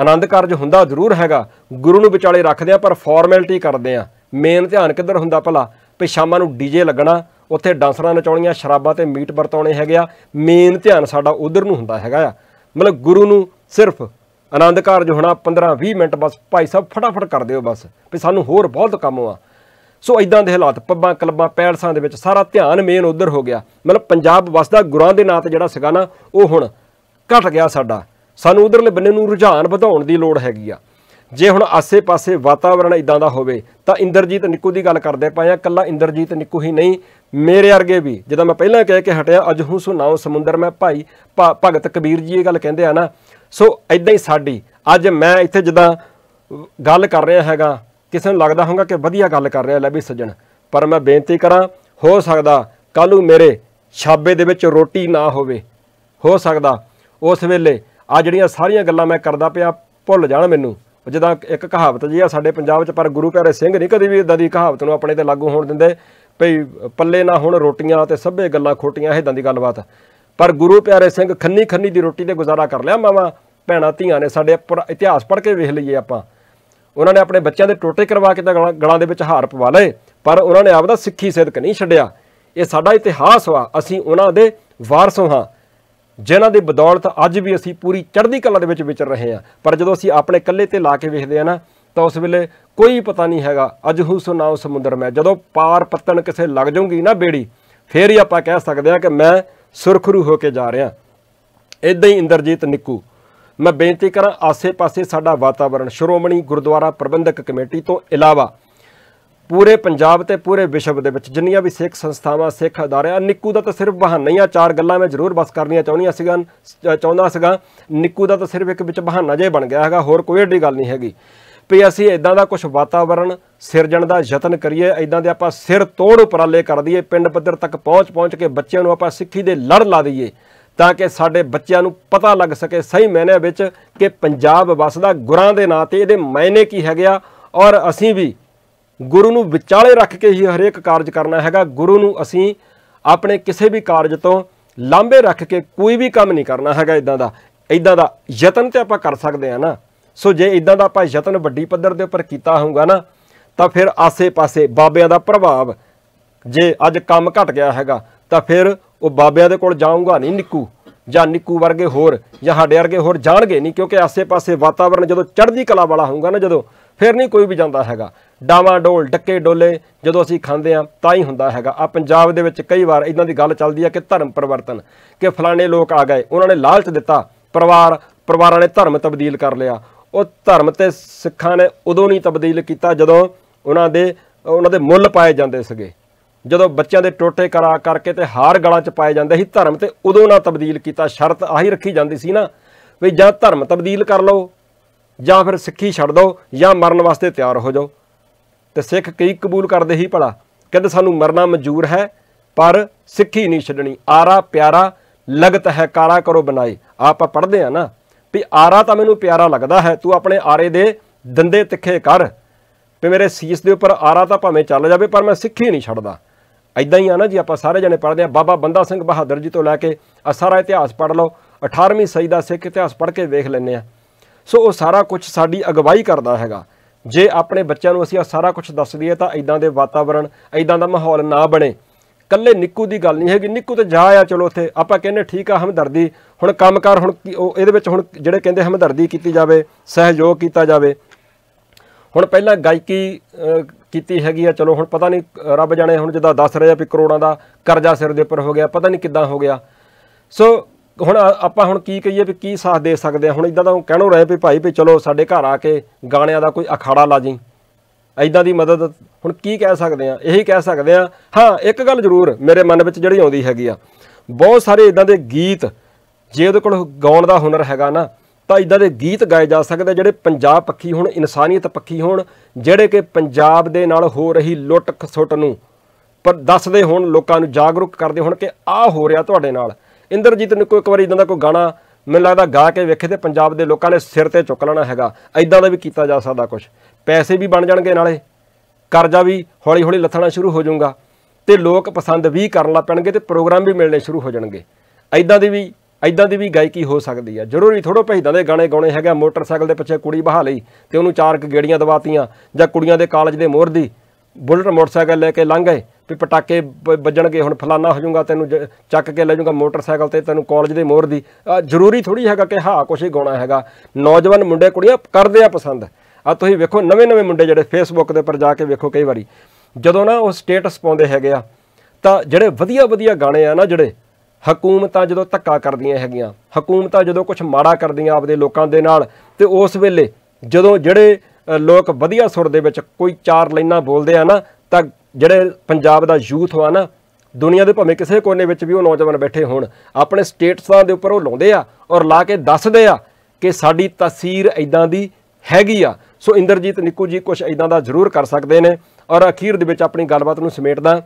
ਆਨੰਦ ਕਾਰਜ ਹੁੰਦਾ ਜ਼ਰੂਰ ਹੈਗਾ ਗੁਰੂ ਨੂੰ ਵਿਚਾਲੇ ਰੱਖਦੇ ਆ ਪਰ ਫਾਰਮੈਲਿਟੀ ਕਰਦੇ ਆ ਮੇਨ ਧਿਆਨ ਕਿੱਧਰ ਹੁੰਦਾ ਭਲਾ ਵੀ ਸ਼ਾਮਾਂ ਨੂੰ ਡੀਜੇ ਲੱਗਣਾ ਉੱਥੇ ਡਾਂਸਰਾਂ ਨਚਾਉਣੀਆਂ ਸ਼ਰਾਬਾਂ ਤੇ ਮੀਟ ਵਰਤਾਉਣੇ ਹੈਗੇ ਆ ਮੇਨ ਧਿਆਨ ਸਾਡਾ ਉਧਰ ਨੂੰ ਹੁੰਦਾ ਹੈਗਾ ਆ ਮਤਲਬ ਗੁਰੂ ਨੂੰ ਸਿਰਫ ਆਨੰਦ ਕਾਰਜ ਹੋਣਾ 15 20 ਮਿੰਟ ਬਸ ਭਾਈ ਸਾਹਿਬ ਫਟਾਫਟ ਕਰ ਦਿਓ ਬਸ ਵੀ ਸਾਨੂੰ ਹੋਰ ਬਹੁਤ ਕੰਮ ਆ ਸੋ ਇਦਾਂ ਦੇ ਹਾਲਾਤ ਪੱਬਾਂ ਕਲਬਾਂ ਪੈਲਸਾਂ ਦੇ ਵਿੱਚ ਸਾਰਾ ਧਿਆਨ ਮੇਨ ਉਧਰ ਹੋ ਗਿਆ ਮਤਲਬ ਪੰਜਾਬ ਵਸਦਾ ਗੁਰਾਂ ਦੇ ਨਾਂ ਤੇ ਜਿਹੜਾ ਸੀਗਾ ਨਾ ਉਹ ਹੁਣ ਘਟ ਗਿਆ ਸਾਡਾ ਸਾਨੂੰ ਉਧਰਲੇ ਬੰਨੇ ਨੂੰ ਰੁਝਾਨ ਵਧਾਉਣ ਦੀ ਲੋੜ ਹੈਗੀ ਆ ਜੇ ਹੁਣ ਆਸੇ-ਪਾਸੇ ਵਾਤਾਵਰਣ ਇਦਾਂ ਦਾ ਹੋਵੇ ਤਾਂ ਇੰਦਰਜੀਤ ਨਿੱਕੂ ਦੀ ਗੱਲ ਕਰਦੇ ਪਾਏ ਆ ਕੱਲਾ ਇੰਦਰਜੀਤ ਨਿੱਕੂ ਹੀ ਨਹੀਂ ਮੇਰੇ ਅਰਗੇ ਵੀ ਜਦੋਂ ਮੈਂ ਪਹਿਲਾਂ ਕਹਿ ਕੇ ਹਟਿਆ ਅੱਜ ਹੂੰ ਸੋ ਨਾਉ ਸਮੁੰਦਰ ਮੈਂ ਭਾਈ ਭਗਤ ਕਬੀਰ ਜੀ ਇਹ ਗੱਲ ਕਹਿੰਦੇ ਆ ਨਾ ਸੋ ਇਦਾਂ ਹੀ ਸਾਡੀ ਅੱਜ ਮੈਂ ਇੱਥੇ ਜਦਾਂ ਗੱਲ ਕਰ ਰਿਹਾ ਹੈਗਾ ਕਿਸੇ ਨੂੰ ਲੱਗਦਾ ਹੋਊਗਾ ਕਿ ਵਧੀਆ ਗੱਲ ਕਰ ਰਿਹਾ ਲੈ ਵੀ ਸੱਜਣ ਪਰ ਮੈਂ ਬੇਨਤੀ ਕਰਾਂ ਹੋ ਸਕਦਾ ਕੱਲੂ ਮੇਰੇ ਛਾਬੇ ਦੇ ਵਿੱਚ ਰੋਟੀ ਨਾ ਹੋਵੇ ਹੋ ਸਕਦਾ ਉਸ ਵੇਲੇ ਆ ਜਿਹੜੀਆਂ ਸਾਰੀਆਂ ਗੱਲਾਂ ਮੈਂ ਕਰਦਾ ਪਿਆ ਭੁੱਲ ਜਾਣ ਮੈਨੂੰ ਜਿਦਾਂ ਇੱਕ ਕਹਾਵਤ ਜੀ ਆ ਸਾਡੇ ਪੰਜਾਬ 'ਚ ਪਰ ਗੁਰੂ ਪਿਆਰੇ ਸਿੰਘ ਨਹੀਂ ਕਦੀ ਵੀ ਇਦਾਂ ਦੀ ਕਹਾਵਤ ਨੂੰ ਆਪਣੇ ਤੇ ਲਾਗੂ ਹੋਣ ਦਿੰਦੇ ਭਈ ਪੱਲੇ ਨਾ ਹੁਣ ਰੋਟੀਆਂ ਤੇ ਸਭੇ ਗੱਲਾਂ ਖੋਟੀਆਂ ਇਦਾਂ ਦੀ ਗੱਲਬਾਤ ਪਰ ਗੁਰੂ ਪਿਆਰੇ ਸਿੰਘ ਖੰਨੀ ਖੰਨੀ ਦੀ ਰੋਟੀ ਤੇ ਗੁਜ਼ਾਰਾ ਕਰ ਲਿਆ ਮਾਵਾ ਭੈਣਾ ਧੀਆਂ ਨੇ ਸਾਡੇ ਇਤਿਹਾਸ ਪੜ੍ਹ ਕੇ ਵੇਖ ਲਈਏ ਆਪਾਂ ਉਹਨਾਂ ਨੇ ਆਪਣੇ ਬੱਚਿਆਂ ਦੇ ਟੋਟੇ ਕਰਵਾ ਕੇ ਤਾਂ ਗਲਾਂ ਦੇ ਵਿੱਚ ਹਾਰ ਪਵਾ ਲਏ ਪਰ ਉਹਨਾਂ ਨੇ ਆਪਦਾ ਸਿੱਖੀ ਸਿੱਧਕ ਨਹੀਂ ਛੱਡਿਆ ਇਹ ਸਾਡਾ ਇਤਿਹਾਸ ਵਾ ਅਸੀਂ ਉਹਨਾਂ ਦੇ ਵਾਰਸੋਂ ਹਾਂ ਜਿਨ੍ਹਾਂ ਦੀ ਬਦੌਲਤ ਅੱਜ ਵੀ ਅਸੀਂ ਪੂਰੀ ਚੜ੍ਹਦੀ ਕਲਾ ਦੇ ਵਿੱਚ ਵਿਚਰ ਰਹੇ ਹਾਂ ਪਰ ਜਦੋਂ ਅਸੀਂ ਆਪਣੇ ਇਕੱਲੇ ਤੇ ਲਾ ਕੇ ਵੇਖਦੇ ਆ ਨਾ ਤਾਂ ਉਸ ਵੇਲੇ ਕੋਈ ਪਤਾ ਨਹੀਂ ਹੈਗਾ ਅੱਜ ਸੋ ਨਾ ਸਮੁੰਦਰ ਮੈਂ ਜਦੋਂ ਪਾਰ ਪੱਤਣ ਕਿਸੇ ਲੱਗ ਜਾਊਗੀ ਨਾ ਬੇੜੀ ਫੇਰ ਹੀ ਆਪਾਂ ਕਹਿ ਸਕਦੇ ਆ ਕਿ ਮੈਂ ਸੁਰਖਰੂ ਹੋ ਕੇ ਜਾ ਰਿਹਾ ਇਦਾਂ ਹੀ ਇੰਦਰਜੀਤ ਨਿੱਕੂ ਮੈਂ ਬੇਨਤੀ ਕਰਾਂ ਆਸੇ-ਪਾਸੇ ਸਾਡਾ ਵਾਤਾਵਰਣ ਸ਼੍ਰੋਮਣੀ ਗੁਰਦੁਆਰਾ ਪ੍ਰਬੰਧਕ ਕਮੇਟੀ ਤੋਂ ਇਲਾਵਾ ਪੂਰੇ ਪੰਜਾਬ ਤੇ ਪੂਰੇ ਵਿਸ਼ਵ ਦੇ ਵਿੱਚ ਜਿੰਨੀਆਂ ਵੀ ਸਿੱਖ ਸੰਸਥਾਵਾਂ ਸਿੱਖ ਅਦਾਰੇ ਆ ਨਿੱਕੂ ਦਾ ਤਾਂ ਸਿਰਫ ਬਹਾਨਾ ਹੀ ਆ ਚਾਰ ਗੱਲਾਂ ਮੈਂ ਜ਼ਰੂਰ ਬਸ ਕਰਨੀਆਂ ਚਾਹੁੰਦੀਆਂ ਸੀਗਾ ਚਾਹੁੰਦਾ ਸੀਗਾ ਨਿੱਕੂ ਦਾ ਤਾਂ ਸਿਰਫ ਇੱਕ ਵਿੱਚ ਬਹਾਨਾ ਜੇ ਬਣ ਗਿਆ ਹੈਗਾ ਹੋਰ ਕੋਈ ਏਡੀ ਗੱਲ ਨਹੀਂ ਹੈਗੀ ਵੀ ਅਸੀਂ ਇਦਾਂ ਦਾ ਕੁਝ ਵਾਤਾਵਰਣ ਸਿਰਜਣ ਦਾ ਯਤਨ ਕਰੀਏ ਇਦਾਂ ਦੇ ਆਪਾਂ ਸਿਰ ਤੋੜ ਉਪਰਾਲੇ ਕਰ ਦਈਏ ਪਿੰਡ ਪੱਧਰ ਤੱਕ ਪਹੁੰਚ ਪਹੁੰਚ ਕੇ ਬੱਚਿਆਂ ਨੂੰ ਆਪਾਂ ਸਿੱਖੀ ਦੇ ਲੜ ਲਾ ਦਈਏ ਤਾਂ ਕਿ ਸਾਡੇ ਬੱਚਿਆਂ ਨੂੰ ਪਤਾ ਲੱਗ ਸਕੇ ਸਹੀ ਮੈਨੇ ਵਿੱਚ ਕਿ ਪੰਜਾਬ ਵਸਦਾ ਗੁਰਾਂ ਦੇ ਨਾਂ ਤੇ ਇਹਦੇ ਮਾਇਨੇ ਕੀ ਹੈਗਾ ਔਰ ਅਸੀਂ ਵੀ ਗੁਰੂ ਨੂੰ ਵਿਚਾਲੇ ਰੱਖ ਕੇ ਹੀ ਹਰੇਕ ਕਾਰਜ ਕਰਨਾ ਹੈਗਾ ਗੁਰੂ ਨੂੰ ਅਸੀਂ ਆਪਣੇ ਕਿਸੇ ਵੀ ਕਾਰਜ ਤੋਂ ਲਾਂਬੇ ਰੱਖ ਕੇ ਕੋਈ ਵੀ ਕੰਮ ਨਹੀਂ ਕਰਨਾ ਹੈਗਾ ਇਦਾਂ ਦਾ ਇਦਾਂ ਦਾ ਯਤਨ ਤੇ ਆਪਾਂ ਕਰ ਸਕਦੇ ਆ ਨਾ ਸੋ ਜੇ ਇਦਾਂ ਦਾ ਆਪਾਂ ਯਤਨ ਵੱਡੀ ਪੱਧਰ ਦੇ ਉੱਪਰ ਕੀਤਾ ਹੋਊਗਾ ਨਾ ਤਾਂ ਫਿਰ ਆਸੇ-ਪਾਸੇ ਬਾਬਿਆਂ ਦਾ ਪ੍ਰਭਾਵ ਜੇ ਅੱਜ ਕੰਮ ਘਟ ਗਿਆ ਹੈਗਾ ਤਾਂ ਫਿਰ ਉਹ ਬਾਬਿਆਂ ਦੇ ਕੋਲ ਜਾਊਗਾ ਨਹੀਂ ਨਿੱਕੂ ਜਾਂ ਨਿੱਕੂ ਵਰਗੇ ਹੋਰ ਜਾਂ ਸਾਡੇ ਵਰਗੇ ਹੋਰ ਜਾਣਗੇ ਨਹੀਂ ਕਿਉਂਕਿ ਆਸੇ-ਪਾਸੇ ਵਾਤਾਵਰਣ ਜਦੋਂ ਚੜ੍ਹਦੀ ਕਲਾ ਵਾਲਾ ਹੋਊਗਾ ਨਾ ਜਦੋਂ ਫਿਰ ਨਹੀਂ ਕੋਈ ਵੀ ਜਾਂਦਾ ਹੈਗਾ ਡਾਵਾ ਡੋਲ ਡੱਕੇ ਡੋਲੇ ਜਦੋਂ ਅਸੀਂ ਖਾਂਦੇ ਆ ਤਾਂ ਹੀ ਹੁੰਦਾ ਹੈਗਾ ਆ ਪੰਜਾਬ ਦੇ ਵਿੱਚ ਕਈ ਵਾਰ ਇਦਾਂ ਦੀ ਗੱਲ ਚੱਲਦੀ ਆ ਕਿ ਧਰਮ ਪਰਿਵਰਤਨ ਕਿ ਫਲਾਣੇ ਲੋਕ ਆ ਗਏ ਉਹਨਾਂ ਨੇ ਲਾਲਚ ਦਿੱਤਾ ਪਰਿਵਾਰ ਪਰਿਵਾਰਾਂ ਨੇ ਧਰਮ ਤਬਦੀਲ ਕਰ ਲਿਆ ਉਹ ਧਰਮ ਤੇ ਸਿੱਖਾਂ ਨੇ ਉਦੋਂ ਨਹੀਂ ਤਬਦੀਲ ਕੀਤਾ ਜਦੋਂ ਉਹਨਾਂ ਦੇ ਉਹਨਾਂ ਦੇ ਮੁੱਲ ਪਾਏ ਜਾਂਦੇ ਸੀਗੇ ਜਦੋਂ ਬੱਚਿਆਂ ਦੇ ਟੋਟੇ ਕਰਾ ਕਰਕੇ ਤੇ ਹਾਰ ਗਲਾਂ ਚ ਪਾਏ ਜਾਂਦੇ ਸੀ ਧਰਮ ਤੇ ਉਦੋਂ ਨਾ ਤਬਦੀਲ ਕੀਤਾ ਸ਼ਰਤ ਆਹੀ ਰੱਖੀ ਜਾਂਦੀ ਸੀ ਨਾ ਵੀ ਜਾਂ ਧਰਮ ਤਬਦੀਲ ਕਰ ਲਓ ਜਾਂ ਫਿਰ ਸਿੱਖੀ ਛੱਡ ਦਿਓ ਜਾਂ ਮਰਨ ਵਾਸਤੇ ਤਿਆਰ ਹੋ ਜਾਓ ਤੇ ਸਿੱਖ ਕਈ ਕਬੂਲ ਕਰਦੇ ਹੀ ਭਲਾ ਕਹਿੰਦੇ ਸਾਨੂੰ ਮਰਨਾ ਮਨਜ਼ੂਰ ਹੈ ਪਰ ਸਿੱਖੀ ਨਹੀਂ ਛੱਡਣੀ ਆਰਾ ਪਿਆਰਾ ਲਗਤ ਹੈ ਕਾਲਾ ਕਰੋ ਬਣਾਈ ਆਪਾਂ ਪੜਦੇ ਆ ਨਾ ਵੀ ਆਰਾ ਤਾਂ ਮੈਨੂੰ ਪਿਆਰਾ ਲੱਗਦਾ ਹੈ ਤੂੰ ਆਪਣੇ ਆਰੇ ਦੇ ਦੰਦੇ ਤਿੱਖੇ ਕਰ ਵੀ ਮੇਰੇ ਸੀਸ ਦੇ ਉੱਪਰ ਆਰਾ ਤਾਂ ਭਾਵੇਂ ਚੱਲ ਜਾਵੇ ਪਰ ਮੈਂ ਸਿੱਖੀ ਨਹੀਂ ਛੱਡਦਾ ਐਦਾਂ ਹੀ ਆ ਨਾ ਜੀ ਆਪਾਂ ਸਾਰੇ ਜਣੇ ਪੜਦੇ ਆ ਬਾਬਾ ਬੰਦਾ ਸਿੰਘ ਬਹਾਦਰ ਜੀ ਤੋਂ ਲੈ ਕੇ ਆ ਸਾਰਾ ਇਤਿਹਾਸ ਪੜ੍ਹ ਲਓ 18ਵੀਂ ਸਦੀ ਦਾ ਸਿੱਖ ਇਤਿਹਾਸ ਪੜ੍ਹ ਕੇ ਵੇਖ ਲੈਣੇ ਆ ਸੋ ਉਹ ਸਾਰਾ ਕੁਝ ਸਾਡੀ ਅਗਵਾਈ ਕਰਦਾ ਹੈਗਾ ਜੇ ਆਪਣੇ ਬੱਚਿਆਂ ਨੂੰ ਅਸੀਂ ਆ ਸਾਰਾ ਕੁਝ ਦੱਸ ਦਈਏ ਤਾਂ ਐਦਾਂ ਦੇ ਵਾਤਾਵਰਣ ਐਦਾਂ ਦਾ ਮਾਹੌਲ ਨਾ ਬਣੇ ਕੱਲੇ ਨਿੱਕੂ ਦੀ ਗੱਲ ਨਹੀਂ ਹੈਗੀ ਨਿੱਕੂ ਤੇ ਜਾ ਆ ਚਲੋ ਉੱਥੇ ਆਪਾਂ ਕਹਿੰਦੇ ਠੀਕ ਆ ਹਮਦਰਦੀ ਹੁਣ ਕੰਮਕਾਰ ਹੁਣ ਇਹਦੇ ਵਿੱਚ ਹੁਣ ਜਿਹੜੇ ਕਹਿੰਦੇ ਹਮਦਰਦੀ ਕੀਤੀ ਜਾਵੇ ਸਹਿਯੋਗ ਕੀਤਾ ਜਾਵੇ ਹੁਣ ਪਹਿਲਾਂ ਗਾਇਕੀ ਕੀਤੀ ਹੈਗੀ ਆ ਚਲੋ ਹੁਣ ਪਤਾ ਨਹੀਂ ਰੱਬ ਜਾਣੇ ਹੁਣ ਜਿੱਦਾਂ ਦੱਸ ਰਹੇ ਆ ਵੀ ਕਰੋੜਾਂ ਦਾ ਕਰਜ਼ਾ ਸਿਰ ਦੇ ਉੱਪਰ ਹੋ ਗਿਆ ਪਤਾ ਨਹੀਂ ਕਿੱਦਾਂ ਹੋ ਗਿਆ ਸੋ ਹੁਣ ਆਪਾਂ ਹੁਣ ਕੀ ਕਹੀਏ ਵੀ ਕੀ ਸਾਥ ਦੇ ਸਕਦੇ ਆ ਹੁਣ ਇਦਾਂ ਤਾਂ ਕਹਿਣੋ ਰਹੇ ਵੀ ਭਾਈ ਵੀ ਚਲੋ ਸਾਡੇ ਘਰ ਆ ਕੇ ਗਾਣਿਆਂ ਦਾ ਕੋਈ ਅਖਾੜਾ ਲਾ ਜੀ ਐਦਾਂ ਦੀ ਮਦਦ ਹੁਣ ਕੀ ਕਹਿ ਸਕਦੇ ਆ ਇਹੀ ਕਹਿ ਸਕਦੇ ਆ ਹਾਂ ਇੱਕ ਗੱਲ ਜ਼ਰੂਰ ਮੇਰੇ ਮਨ ਵਿੱਚ ਜਿਹੜੀ ਆਉਂਦੀ ਹੈਗੀ ਆ ਬਹੁਤ ਸਾਰੇ ਇਦਾਂ ਦੇ ਗੀਤ ਜੇ ਉਹਦੇ ਕੋਲ ਗਾਉਣ ਦਾ ਹੁਨਰ ਹੈਗਾ ਨਾ ਤਾਂ ਇਦਾਂ ਦੇ ਗੀਤ ਗਾਏ ਜਾ ਸਕਦੇ ਜਿਹੜੇ ਪੰਜਾਬ ਪੱਖੀ ਹੋਣ ਇਨਸਾਨੀਅਤ ਪੱਖੀ ਹੋਣ ਜਿਹੜੇ ਕਿ ਪੰਜਾਬ ਦੇ ਨਾਲ ਹੋ ਰਹੀ ਲੁੱਟ ਖਸੁੱਟ ਨੂੰ ਪਰ ਦੱਸਦੇ ਹੋਣ ਲੋਕਾਂ ਨੂੰ ਜਾਗਰੂਕ ਕਰਦੇ ਹੋਣ ਕਿ ਆਹ ਹੋ ਰਿਹਾ ਤੁਹਾਡੇ ਨਾਲ ਇੰਦਰਜੀਤ ਨੇ ਕੋਈ ਇੱਕ ਵਾਰੀ ਇਦਾਂ ਦਾ ਕੋਈ ਗਾਣਾ ਮੈਨੂੰ ਲੱਗਦਾ ਗਾ ਕੇ ਵੇਖੇ ਤੇ ਪੰਜਾਬ ਦੇ ਲੋਕਾਂ ਨੇ ਸਿਰ ਤੇ ਚੁੱਕ ਲੈਣਾ ਹੈਗਾ ਐਦਾਂ ਦਾ ਵੀ ਕੀਤਾ ਜਾ ਸਕਦਾ ਕੁਝ ਪੈਸੇ ਵੀ ਬਣ ਜਾਣਗੇ ਨਾਲੇ ਕਰਜ਼ਾ ਵੀ ਹੌਲੀ ਹੌਲੀ ਲੱਥਣਾ ਸ਼ੁਰੂ ਹੋ ਜਾਊਗਾ ਤੇ ਲੋਕ ਪਸੰਦ ਵੀ ਕਰਨ ਲੱਪਣਗੇ ਤੇ ਪ੍ਰੋਗਰਾਮ ਵੀ ਮਿਲਣੇ ਸ਼ੁਰੂ ਹੋ ਜਾਣਗੇ ਐਦਾਂ ਦੀ ਵੀ ਐਦਾਂ ਦੀ ਵੀ ਗਾਇਕੀ ਹੋ ਸਕਦੀ ਆ ਜ਼ਰੂਰੀ ਥੋੜੋ ਭਈ ਦੇ ਗਾਣੇ ਗਾਉਣੇ ਹੈਗਾ ਮੋਟਰਸਾਈਕਲ ਦੇ ਪਿੱਛੇ ਕੁੜੀ ਬਹਾ ਲਈ ਤੇ ਉਹਨੂੰ ਚਾਰ ਕ ਗੇੜੀਆਂ ਦਵਾਤੀਆਂ ਜਾਂ ਕੁੜੀਆਂ ਦੇ ਕਾਲਜ ਦੇ ਮੋਹਰ ਦੀ ਬੁਲਟ ਮੋਟਰਸਾਈਕਲ ਲੈ ਕੇ ਲੰਘ ਗਏ ਵੀ ਪਟਾਕੇ ਵੱਜਣਗੇ ਹੁਣ ਫਲਾਨਾ ਹੋ ਜਾਊਗਾ ਤੈਨੂੰ ਚੱਕ ਕੇ ਲੈ ਜਾਊਗਾ ਮੋਟਰਸਾਈਕਲ ਤੇ ਤੈਨੂੰ ਕਾਲਜ ਦੇ ਮੋਹਰ ਦੀ ਜ਼ਰੂਰੀ ਥੋੜੀ ਹੈਗਾ ਕਿ ਹਾਂ ਕੁਛ ਹੀ ਗਾਉਣਾ ਹੈਗਾ ਨੌਜਵਾਨ ਮੁੰਡੇ ਕੁੜੀਆਂ ਕਰਦੇ ਆ ਪਸੰਦ ਆ ਤੁਸੀਂ ਵੇਖੋ ਨਵੇਂ ਨਵੇਂ ਮੁੰਡੇ ਜਿਹੜੇ ਫੇਸਬੁੱਕ ਦੇ ਉੱਪਰ ਜਾ ਕੇ ਵੇਖੋ ਕਈ ਵਾਰੀ ਜਦੋਂ ਨਾ ਉਹ ਸਟੇਟਸ ਪਾਉਂਦੇ ਹੈਗੇ ਆ ਤਾਂ ਜਿਹੜੇ ਵਧੀਆ ਵਧੀਆ ਗਾਣੇ ਆ ਨਾ ਜਿਹੜੇ ਹਕੂਮਤਾਂ ਜਦੋਂ ਧੱਕਾ ਕਰਦੀਆਂ ਹੈਗੀਆਂ ਹਕੂਮਤਾਂ ਜਦੋਂ ਕੁਝ ਮਾੜਾ ਕਰਦੀਆਂ ਆਪਦੇ ਲੋਕਾਂ ਦੇ ਨਾਲ ਤੇ ਉਸ ਵੇਲੇ ਜਦੋਂ ਜਿਹੜੇ ਲੋਕ ਵਧੀਆ ਸੁਰ ਦੇ ਵਿੱਚ ਕੋਈ ਚਾਰ ਲਾਈਨਾਂ ਬੋਲਦੇ ਆ ਨਾ ਤਾਂ ਜਿਹੜੇ ਪੰਜਾਬ ਦਾ ਯੂਥ ਆ ਨਾ ਦੁਨੀਆ ਦੇ ਭਾਵੇਂ ਕਿਸੇ ਕੋਨੇ ਵਿੱਚ ਵੀ ਉਹ ਨੌਜਵਾਨ ਬੈਠੇ ਹੋਣ ਆਪਣੇ ਸਟੇਟਸਾਂ ਦੇ ਉੱਪਰ ਉਹ ਲਾਉਂਦੇ ਆ ਔਰ ਲਾ ਕੇ ਦੱਸਦੇ ਆ ਕਿ ਸਾਡੀ ਤਸਵੀਰ ਐਦਾਂ ਦੀ ਹੈਗੀ ਆ ਸੋ ਇੰਦਰਜੀਤ ਨਿੱਕੂ ਜੀ ਕੁਝ ਐਦਾਂ ਦਾ ਜ਼ਰੂਰ ਕਰ ਸਕਦੇ ਨੇ ਔਰ ਅਖੀਰ ਦੇ ਵਿੱਚ ਆਪਣੀ ਗੱਲਬਾਤ ਨੂੰ ਸਮੇਟਦਾ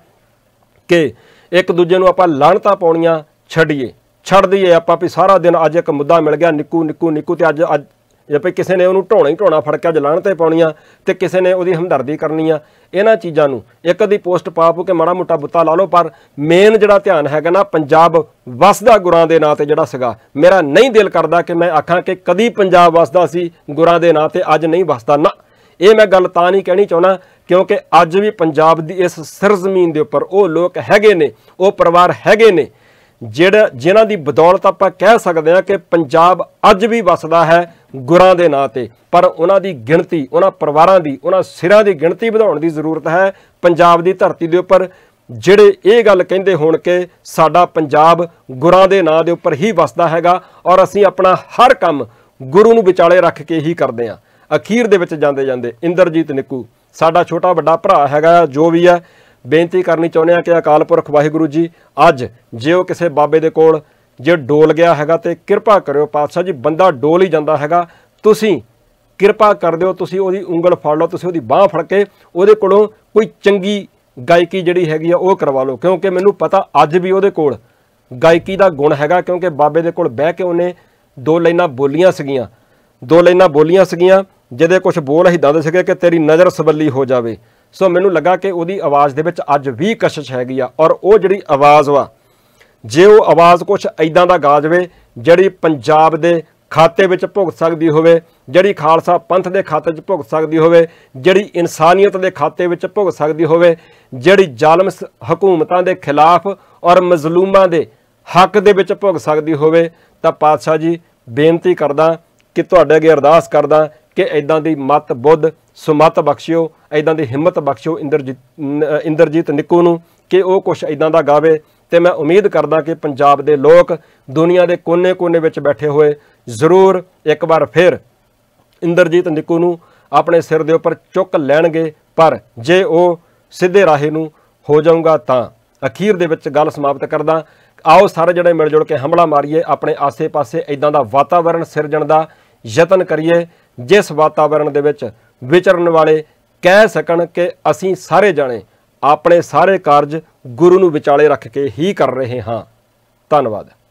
ਕਿ ਇੱਕ ਦੂਜੇ ਨੂੰ ਆਪਾਂ ਲਾਣਤਾ ਪਾਉਣੀਆਂ ਛੱਡੀਏ ਛੱਡ ਦਈਏ ਆਪਾਂ ਵੀ ਸਾਰਾ ਦਿਨ ਅੱਜ ਇੱਕ ਮੁੱਦਾ ਮਿਲ ਗਿਆ ਨਿੱਕੂ ਨਿੱਕੂ ਨਿੱਕੂ ਤੇ ਅੱਜ ਅੱਜ ਜੇ ਭਈ ਕਿਸੇ ਨੇ ਉਹਨੂੰ ਢੋਣਾ ਹੀ ਢੋਣਾ ਫੜ ਕੇ ਅੱਜ ਤੇ ਪਾਉਣੀਆਂ ਤੇ ਕਿਸੇ ਨੇ ਉਹਦੀ ਹਮਦਰਦੀ ਕਰਨੀ ਆ ਇਹਨਾਂ ਚੀਜ਼ਾਂ ਨੂੰ ਇੱਕ ਅੱਧੀ ਪੋਸਟ ਪਾਪੋ ਕੇ ਮਾੜਾ ਮੋਟਾ ਬੁੱਤਾ ਲਾ ਲਓ ਪਰ ਮੇਨ ਜਿਹੜਾ ਧਿਆਨ ਹੈਗਾ ਨਾ ਪੰਜਾਬ ਵਸਦਾ ਗੁਰਾਂ ਦੇ ਨਾਂ ਤੇ ਜਿਹੜਾ ਸੀਗਾ ਮੇਰਾ ਨਹੀਂ ਦਿਲ ਕਰਦਾ ਕਿ ਮੈਂ ਆਖਾਂ ਕਿ ਕਦੀ ਪੰਜਾਬ ਵਸਦਾ ਸੀ ਗੁਰਾਂ ਦੇ ਨਾਂ ਤੇ ਅੱਜ ਨਹੀਂ ਵਸਦਾ ਨਾ ਇਹ ਮੈਂ ਗੱਲ ਤਾਂ ਨਹੀਂ ਕਹਿਣੀ ਚਾਹਣਾ ਕਿਉਂਕਿ ਅੱਜ ਵੀ ਪੰਜਾਬ ਦੀ ਇਸ ਸਰਜ਼ਮੀਨ ਦੇ ਉੱਪਰ ਉਹ ਲੋਕ ਹੈਗੇ ਨੇ ਉਹ ਪਰਿਵਾਰ ਹੈਗੇ ਨੇ ਜਿਹੜਾ ਜਿਨ੍ਹਾਂ ਦੀ ਬਦੌਲਤ ਆਪਾਂ ਕਹਿ ਸਕਦੇ ਹਾਂ ਕਿ ਪੰਜਾਬ ਅੱਜ ਵੀ ਵਸਦਾ ਹੈ ਗੁਰਾਂ ਦੇ ਨਾਂ ਤੇ ਪਰ ਉਹਨਾਂ ਦੀ ਗਿਣਤੀ ਉਹਨਾਂ ਪਰਿਵਾਰਾਂ ਦੀ ਉਹਨਾਂ ਸਿਰਾਂ ਦੀ ਗਿਣਤੀ ਵਧਾਉਣ ਦੀ ਜ਼ਰੂਰਤ ਹੈ ਪੰਜਾਬ ਦੀ ਧਰਤੀ ਦੇ ਉੱਪਰ ਜਿਹੜੇ ਇਹ ਗੱਲ ਕਹਿੰਦੇ ਹੋਣ ਕਿ ਸਾਡਾ ਪੰਜਾਬ ਗੁਰਾਂ ਦੇ ਨਾਂ ਦੇ ਉੱਪਰ ਹੀ ਵਸਦਾ ਹੈਗਾ ਔਰ ਅਸੀਂ ਆਪਣਾ ਹਰ ਕੰਮ ਗੁਰੂ ਨੂੰ ਵਿਚਾਲੇ ਰੱਖ ਕੇ ਹੀ ਕਰਦੇ ਹਾਂ ਅਖੀਰ ਦੇ ਵਿੱਚ ਜਾਂਦੇ ਜਾਂਦੇ ਇੰਦਰਜੀਤ ਨਿੱਕੂ ਸਾਡਾ ਛੋਟਾ ਵੱਡਾ ਭਰਾ ਹੈਗਾ ਜੋ ਵੀ ਹੈ ਬੇਨਤੀ ਕਰਨੀ ਚਾਹੁੰਦੇ ਆ ਕਿ ਅਕਾਲ ਪੁਰਖ ਵਾਹਿਗੁਰੂ ਜੀ ਅੱਜ ਜੇ ਉਹ ਕਿਸੇ ਬਾਬੇ ਦੇ ਕੋਲ ਜੇ ਡੋਲ ਗਿਆ ਹੈਗਾ ਤੇ ਕਿਰਪਾ ਕਰਿਓ ਪਾਤਸ਼ਾਹ ਜੀ ਬੰਦਾ ਡੋਲ ਹੀ ਜਾਂਦਾ ਹੈਗਾ ਤੁਸੀਂ ਕਿਰਪਾ ਕਰ ਦਿਓ ਤੁਸੀਂ ਉਹਦੀ ਉਂਗਲ ਫੜ ਲਓ ਤੁਸੀਂ ਉਹਦੀ ਬਾਹ ਫੜ ਕੇ ਉਹਦੇ ਕੋਲੋਂ ਕੋਈ ਚੰਗੀ ਗਾਇਕੀ ਜਿਹੜੀ ਹੈਗੀ ਆ ਉਹ ਕਰਵਾ ਲਓ ਕਿਉਂਕਿ ਮੈਨੂੰ ਪਤਾ ਅੱਜ ਵੀ ਉਹਦੇ ਕੋਲ ਗਾਇਕੀ ਦਾ ਗੁਣ ਹੈਗਾ ਕਿਉਂਕਿ ਬਾਬੇ ਦੇ ਕੋਲ ਬਹਿ ਕੇ ਉਹਨੇ ਦੋ ਲਾਈਨਾਂ ਬੋਲੀਆਂ ਸੀਗੀਆਂ ਦੋ ਲਾਈਨਾਂ ਬੋਲੀਆਂ ਸੀਗੀਆਂ ਜਿਹਦੇ ਕੁਝ ਬੋਲ ਅਸੀਂ ਦੱਸਦੇ ਸੀਗੇ ਕਿ ਤੇਰੀ ਨਜ਼ਰ ਸਬੱਲੀ ਹੋ ਜਾਵੇ ਸੋ ਮੈਨੂੰ ਲੱਗਾ ਕਿ ਉਹਦੀ ਆਵਾਜ਼ ਦੇ ਵਿੱਚ ਅੱਜ ਵੀ ਕਸ਼ਿਸ਼ ਹੈਗੀ ਆ ਔਰ ਉਹ ਜਿਹੜੀ ਆਵਾਜ਼ ਵਾ ਜੇ ਉਹ ਆਵਾਜ਼ ਕੁਝ ਐਦਾਂ ਦਾ ਗਾ ਜਵੇ ਜਿਹੜੀ ਪੰਜਾਬ ਦੇ ਖਾਤੇ ਵਿੱਚ ਭੁਗਤ ਸਕਦੀ ਹੋਵੇ ਜਿਹੜੀ ਖਾਲਸਾ ਪੰਥ ਦੇ ਖਾਤੇ ਵਿੱਚ ਭੁਗਤ ਸਕਦੀ ਹੋਵੇ ਜਿਹੜੀ ਇਨਸਾਨੀਅਤ ਦੇ ਖਾਤੇ ਵਿੱਚ ਭੁਗਤ ਸਕਦੀ ਹੋਵੇ ਜਿਹੜੀ ਜ਼ਾਲਮ ਹਕੂਮਤਾਂ ਦੇ ਖਿਲਾਫ ਔਰ ਮਜ਼ਲੂਮਾਂ ਦੇ ਹੱਕ ਦੇ ਵਿੱਚ ਭੁਗਤ ਸਕਦੀ ਹੋਵੇ ਤਾਂ ਪਾਤਸ਼ਾਹ ਜੀ ਬੇਨਤੀ ਕਰਦਾ ਕਿ ਤੁਹਾਡੇ ਅੱਗੇ ਅਰਦਾਸ ਕਰਦਾ ਕਿ ਐਦਾਂ ਦੀ ਮਤ ਬੁੱਧ ਸੁਮਤ ਬਖਸ਼ਿਓ ਐਦਾਂ ਦੀ ਹਿੰਮਤ ਬਖਸ਼ਿਓ ਇੰਦਰਜੀਤ ਇੰਦਰਜੀਤ ਨਿੱਕੂ ਨੂੰ ਕਿ ਉਹ ਕੁਝ ਐਦਾਂ ਦਾ ਗਾਵੇ ਤੇ ਮੈਂ ਉਮੀਦ ਕਰਦਾ ਕਿ ਪੰਜਾਬ ਦੇ ਲੋਕ ਦੁਨੀਆ ਦੇ ਕੋਨੇ-ਕੋਨੇ ਵਿੱਚ ਬੈਠੇ ਹੋਏ ਜ਼ਰੂਰ ਇੱਕ ਵਾਰ ਫਿਰ ਇੰਦਰਜੀਤ ਨਿੱਕੂ ਨੂੰ ਆਪਣੇ ਸਿਰ ਦੇ ਉੱਪਰ ਚੁੱਕ ਲੈਣਗੇ ਪਰ ਜੇ ਉਹ ਸਿੱਧੇ ਰਾਹੇ ਨੂੰ ਹੋ ਜਾਊਗਾ ਤਾਂ ਅਖੀਰ ਦੇ ਵਿੱਚ ਗੱਲ ਸਮਾਪਤ ਕਰਦਾ ਆਓ ਸਾਰੇ ਜਿਹੜੇ ਮਿਲ ਜੁਲ ਕੇ ਹਮਲਾ ਮਾਰੀਏ ਆਪਣੇ ਆਸੇ-ਪਾਸੇ ਇਦਾਂ ਦਾ ਵਾਤਾਵਰਣ ਸਿਰਜਣ ਦਾ ਯਤਨ ਕਰੀਏ ਜਿਸ ਵਾਤਾਵਰਣ ਦੇ ਵਿੱਚ ਵਿਚਰਨ ਵਾਲੇ ਕਹਿ ਸਕਣ ਕਿ ਅਸੀਂ ਸਾਰੇ ਜਾਣੇ ਆਪਣੇ ਸਾਰੇ ਕਾਰਜ ਗੁਰੂ ਨੂੰ ਵਿਚਾਲੇ ਰੱਖ ਕੇ ਹੀ ਕਰ ਰਹੇ ਹਾਂ ਧੰਨਵਾਦ